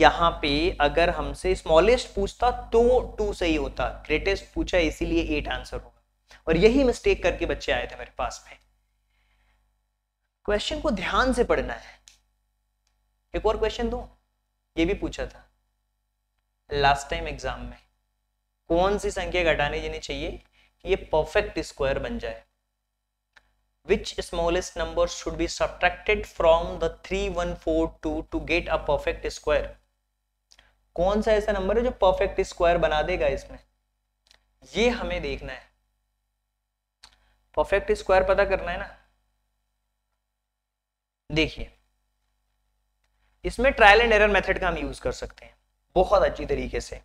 यहाँ पे अगर हमसे स्मॉलेस्ट पूछता तो टू सही होता ग्रेटेस्ट पूछा इसीलिए एट आंसर होगा और यही मिस्टेक करके बच्चे आए थे मेरे पास में क्वेश्चन को ध्यान से पढ़ना है एक और क्वेश्चन दो ये भी पूछा था लास्ट टाइम एग्जाम में कौन सी संख्या घटाने जानी चाहिए कि ये परफेक्ट स्क्वायर बन जाए which smallest number should be subtracted from the two to get a perfect square कौन सा ऐसा नंबर है जो परफेक्ट स्क्वायर बना देगा इसमें ये हमें देखना है परफेक्ट स्क्वायर पता करना है ना देखिए इसमें ट्रायल एंड एरर मेथड का हम यूज कर सकते हैं बहुत अच्छी तरीके से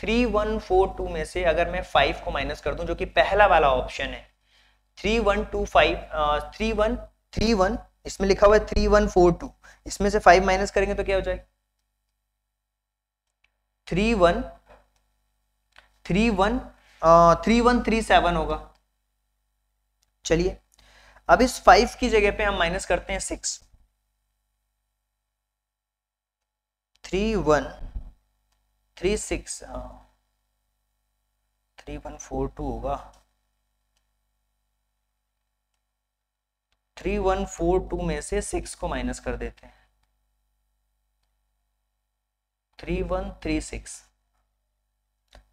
थ्री वन फोर टू में से अगर मैं फाइव को माइनस कर दूं जो कि पहला वाला ऑप्शन है three one two five three one three one इसमें लिखा हुआ है थ्री वन फोर टू इसमें से फाइव माइनस करेंगे तो क्या हो जाएगा three one three one three one three seven होगा चलिए अब इस फाइव की जगह पे हम माइनस करते हैं six three one three six three one four two होगा थ्री वन फोर टू में से सिक्स को माइनस कर देते हैं three one three six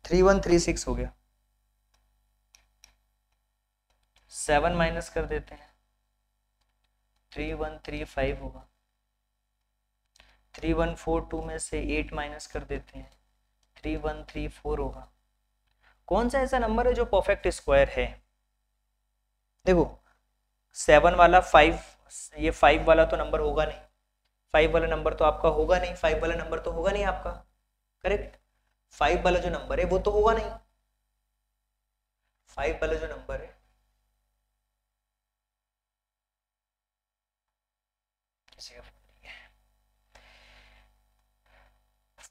three one three six हो गया सेवन माइनस कर देते हैं थ्री वन थ्री फाइव होगा थ्री वन फोर टू में से एट माइनस कर देते हैं थ्री वन थ्री फोर होगा कौन सा ऐसा नंबर है जो परफेक्ट स्क्वायर है देखो सेवन वाला फाइव ये फाइव वाला तो नंबर होगा नहीं फाइव वाला नंबर तो आपका होगा नहीं फाइव वाला नंबर तो होगा नहीं आपका करेक्ट फाइव वाला जो नंबर है वो तो होगा नहीं फाइव वाला जो नंबर है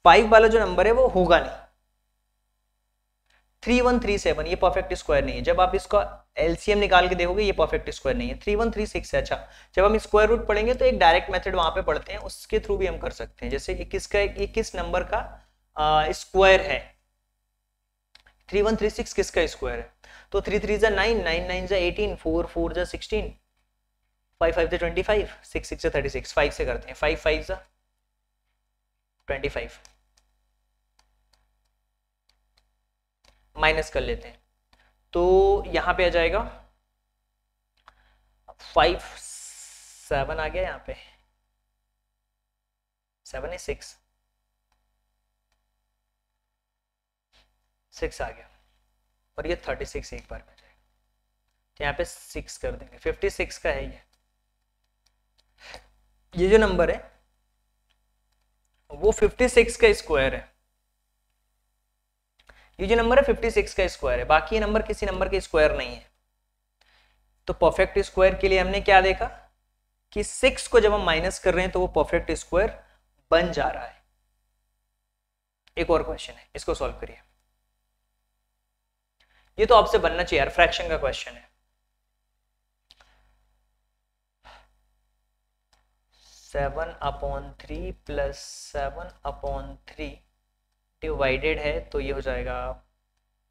फाइव वाला जो नंबर है वो होगा नहीं थ्री वन थ्री सेवन ये परफेक्ट स्क्वायर नहीं है जब आप इसका एलसीएम निकाल के देखोगे ये परफेक्ट स्क्वायर नहीं है थ्री वन थ्री सिक्स है अच्छा जब हम स्क्वायर रूट पढ़ेंगे तो एक डायरेक्ट मेथड वहां पे पढ़ते हैं उसके थ्रू भी हम कर सकते हैं जैसे इक्कीस का इक्कीस नंबर का स्क्वायर है थ्री वन थ्री सिक्स किसका स्क्वायर है तो थ्री थ्री जा नाइन नाइन नाइन जा एटीन फोर फोर जा सिक्सटीन फाइव फाइव जा ट्वेंटी फाइव सिक्स सिक्स जा थर्टी सिक्स फाइव से करते हैं फाइव फाइव जा ट्वेंटी फाइव माइनस कर लेते हैं तो यहाँ पे आ जाएगा फाइव सेवन आ गया यहाँ पे सेवन ए सिक्स सिक्स आ गया और ये थर्टी सिक्स एक बार में जाएगा तो यहाँ पे सिक्स कर देंगे फिफ्टी सिक्स का है ये ये जो नंबर है वो फिफ्टी सिक्स का स्क्वायर है ये जो नंबर है फिफ्टी सिक्स का स्क्वायर है बाकी ये नंबर किसी नंबर के स्क्वायर नहीं है तो परफेक्ट स्क्वायर के लिए हमने क्या देखा कि सिक्स को जब हम माइनस कर रहे हैं तो वो परफेक्ट स्क्वायर बन जा रहा है एक और क्वेश्चन है इसको सॉल्व करिए ये तो आपसे बनना चाहिए यार फ्रैक्शन का क्वेश्चन है seven upon three plus seven upon three divided है तो ये हो जाएगा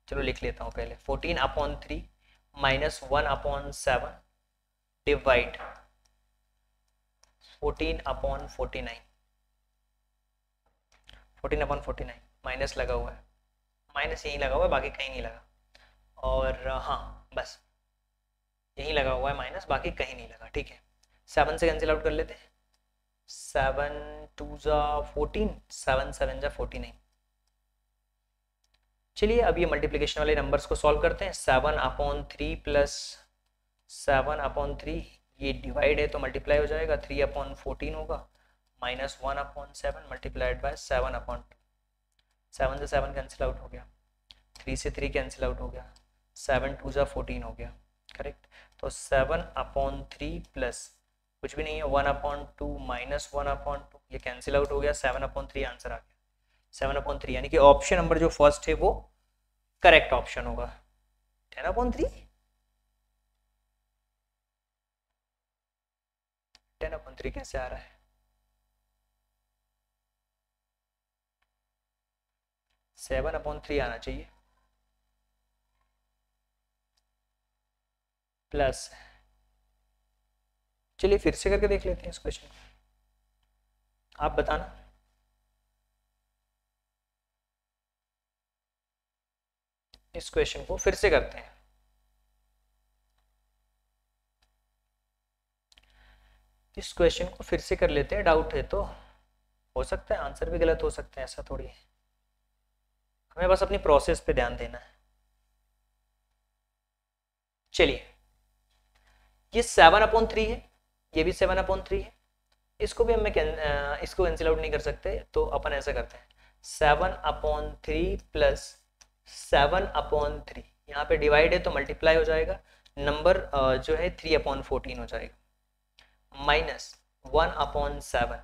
चलो लिख लेता हूँ पहले fourteen upon three minus one upon seven divide fourteen upon forty nine fourteen upon forty nine minus लगा हुआ है माइनस यहीं लगा हुआ है बाकी कहीं नहीं लगा और हाँ बस यहीं लगा हुआ है माइनस बाकी कहीं नहीं लगा ठीक है सेवन से कैंसिल आउट कर लेते हैं सेवन टू जा फोर्टीन सेवन सेवन जा फोर्टी नाइन चलिए अब ये मल्टीप्लीकेशन वाले नंबर्स को सॉल्व करते हैं seven upon three plus seven upon three ये डिवाइड है तो मल्टीप्लाई हो जाएगा थ्री अपॉन फोर्टीन होगा minus one upon seven multiplied by seven upon two seven से सेवन कैंसिल आउट हो गया थ्री से थ्री कैंसिल आउट हो गया सेवन टू जो फोर्टीन हो गया करेक्ट तो सेवन अपॉन थ्री प्लस कुछ भी नहीं है one upon two minus one upon two ये कैंसिल आउट हो गया सेवन अपॉन थ्री आंसर आ गया सेवन अपॉइंट थ्री यानी कि ऑप्शन नंबर जो फर्स्ट है वो करेक्ट ऑप्शन होगा ten upon three ten upon three कैसे आ रहा है सेवन अपॉइंट थ्री आना चाहिए प्लस चलिए फिर से करके देख लेते हैं इस क्वेश्चन आप बताना इस क्वेश्चन को फिर से करते हैं इस क्वेश्चन को फिर से कर लेते हैं डाउट है तो हो सकता है आंसर भी गलत हो सकते हैं ऐसा थोड़ी हमें बस अपनी प्रोसेस पे ध्यान देना है चलिए ये सेवन अपॉन थ्री है ये भी सेवन अपॉन थ्री है इसको भी हमें इसको कैंसिल आउट नहीं कर सकते तो अपन ऐसा करते हैं seven upon three plus seven upon three यहाँ पे डिवाइड है तो मल्टीप्लाई हो जाएगा नंबर जो है थ्री अपॉन फोर्टीन हो जाएगा माइनस वन अपॉन सेवन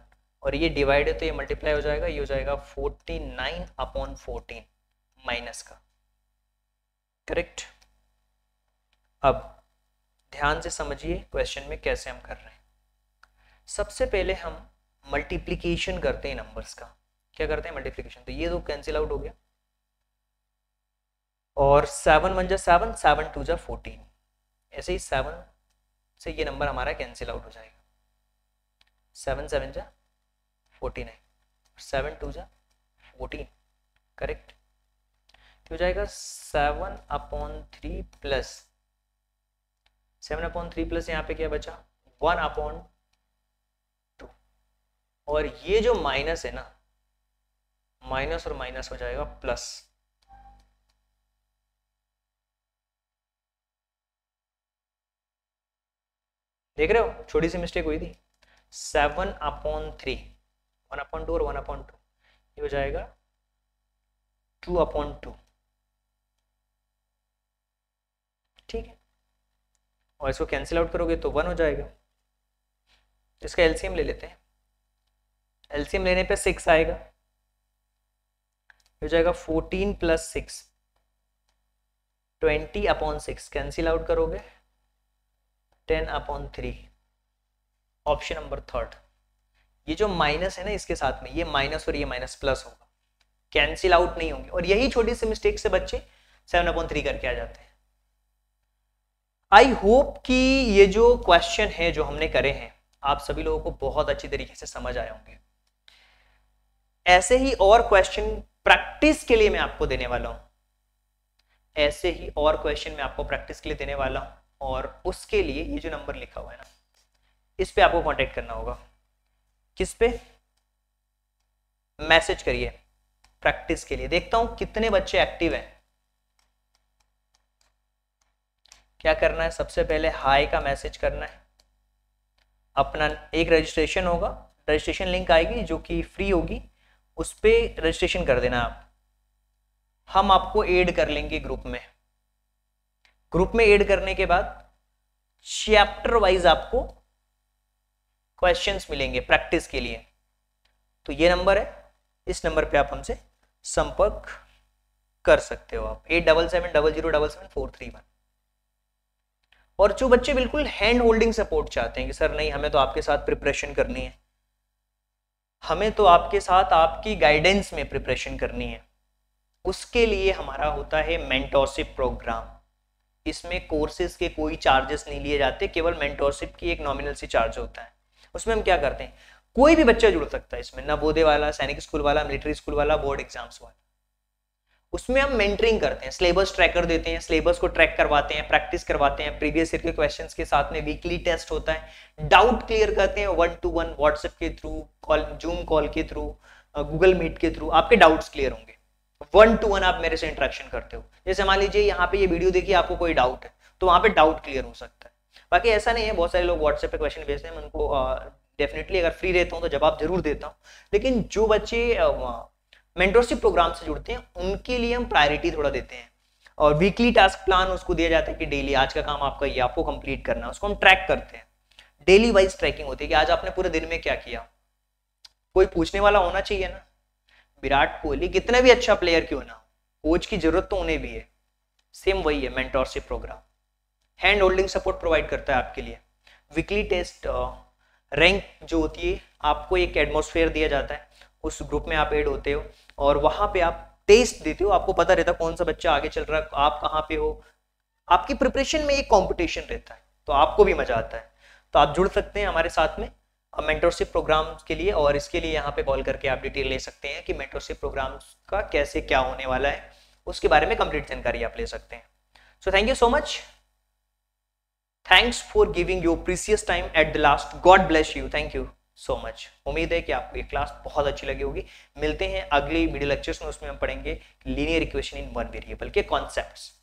और ये डिवाइड है तो ये मल्टीप्लाई हो जाएगा ये हो जाएगा forty nine upon fourteen minus का करेक्ट अब ध्यान से समझिए क्वेश्चन में कैसे हम कर रहे हैं सबसे पहले हम मल्टीप्लीकेशन करते हैं नंबर्स का क्या करते हैं मल्टीप्लीकेशन तो ये दो कैंसिल आउट हो गया और सेवन वन जो सेवन सेवन टू जो फोर्टीन ऐसे ही सेवन से ये नंबर हमारा कैंसिल आउट हो जाएगा सेवन सेवन जा फोर्टीन है सेवन टू जा फोर्टीन करेक्ट हो जाएगा seven upon three plus seven upon three plus यहाँ पे क्या बचा वन अपॉन टू और ये जो माइनस है ना माइनस और माइनस हो जाएगा प्लस देख रहे हो छोटी सी मिस्टेक हुई थी seven upon three one upon two और वन अपॉन टू ये हो जाएगा टू अपॉन टू ठीक है और इसको कैंसिल आउट करोगे तो वन हो जाएगा इसका एलसीएम ले लेते हैं एलसीएम लेने पे सिक्स आएगा हो जाएगा fourteen plus six twenty upon six cancel out करोगे ten upon three option number third ये जो माइनस है ना इसके साथ में ये माइनस और ये माइनस प्लस होगा कैंसिल आउट नहीं होंगे और यही छोटी सी मिस्टेक से बच्चे सेवन अपॉन थ्री करके आ जाते हैं आई होप कि ये जो क्वेश्चन है जो हमने करे हैं आप सभी लोगों को बहुत अच्छी तरीके से समझ आए होंगे ऐसे ही और क्वेश्चन प्रैक्टिस के लिए मैं आपको देने वाला हूं ऐसे ही और क्वेश्चन मैं आपको प्रैक्टिस के लिए देने वाला हूं और उसके लिए ये जो नंबर लिखा हुआ है ना इस पे आपको कांटेक्ट करना होगा किस पे मैसेज करिए प्रैक्टिस के लिए देखता हूं कितने बच्चे एक्टिव हैं क्या करना है सबसे पहले हाई का मैसेज करना है अपना एक रजिस्ट्रेशन होगा रजिस्ट्रेशन लिंक आएगी जो कि फ्री होगी उस पर रजिस्ट्रेशन कर देना आप हम आपको ऐड कर लेंगे ग्रुप में ग्रुप में ऐड करने के बाद चैप्टर वाइज आपको क्वेश्चंस मिलेंगे प्रैक्टिस के लिए तो ये नंबर है इस नंबर पे आप हमसे संपर्क कर सकते हो आप eight double seven double zero double seven four three one और जो बच्चे बिल्कुल हैंड होल्डिंग सपोर्ट चाहते हैं कि सर नहीं हमें तो आपके साथ प्रिपरेशन करनी है हमें तो आपके साथ आपकी गाइडेंस में प्रिपरेशन करनी है उसके लिए हमारा होता है मेंटोरशिप प्रोग्राम इसमें कोर्सेज के कोई चार्जेस नहीं लिए जाते केवल मेंटोरशिप की एक नॉमिनल सी चार्ज होता है उसमें हम क्या करते हैं कोई भी बच्चा जुड़ सकता है इसमें नवोदय वाला सैनिक स्कूल वाला मिलिट्री स्कूल वाला बोर्ड एग्जाम्स वाला उसमें हम मेंटरिंग करते हैं सिलेबस ट्रैकर देते हैं सिलेबस को ट्रैक करवाते हैं प्रैक्टिस करवाते हैं प्रीवियस ईयर के क्वेश्चन के साथ में वीकली टेस्ट होता है डाउट क्लियर करते हैं वन टू वन व्हाट्सएप के थ्रू कॉल जूम कॉल के थ्रू गूगल मीट के थ्रू आपके डाउट्स क्लियर होंगे वन टू वन आप मेरे से इंटरेक्शन करते हो जैसे मान लीजिए यहाँ पे ये वीडियो देखिए आपको कोई डाउट है तो वहाँ पे डाउट क्लियर हो सकता है बाकी ऐसा नहीं है बहुत सारे लोग व्हाट्सएप पे क्वेश्चन भेजते हैं उनको डेफिनेटली अगर फ्री रहता हूँ तो जवाब जरूर देता हूँ लेकिन जो बच्चे मेंटोरशिप प्रोग्राम से जुड़ते हैं उनके लिए हम प्रायोरिटी थोड़ा देते हैं और वीकली टास्क प्लान उसको दिया जाता है कि डेली आज का काम आपका ये आपको कंप्लीट करना है उसको हम ट्रैक करते हैं डेली वाइज ट्रैकिंग होती है कि आज आपने पूरे दिन में क्या किया कोई पूछने वाला होना चाहिए ना विराट कोहली कितने भी अच्छा प्लेयर क्यों ना कोच की जरूरत तो उन्हें भी है सेम वही है mentorship programme hand holding support provide करता है आपके लिए वीकली टेस्ट रैंक जो होती है आपको एक एटमोसफेयर दिया जाता है उस ग्रुप में आप एड होते हो और वहाँ पे आप टेस्ट देते हो आपको पता रहता है कौन सा बच्चा आगे चल रहा है आप कहाँ पे हो आपकी प्रिपरेशन में एक कंपटीशन रहता है तो आपको भी मजा आता है तो आप जुड़ सकते हैं हमारे साथ में मेंटरशिप प्रोग्राम के लिए और इसके लिए यहाँ पे कॉल करके आप डिटेल ले सकते हैं कि मेंटरशिप प्रोग्राम का कैसे क्या होने वाला है उसके बारे में कंप्लीट जानकारी आप ले सकते हैं so thank you so much thanks for giving your precious time at the last God bless you thank you so much उम्मीद है कि आपको ये क्लास बहुत अच्छी लगी होगी मिलते हैं अगले मिडिल लेक्चर्स में उसमें हम पढ़ेंगे linear equation in one variable के कॉन्सेप्ट्स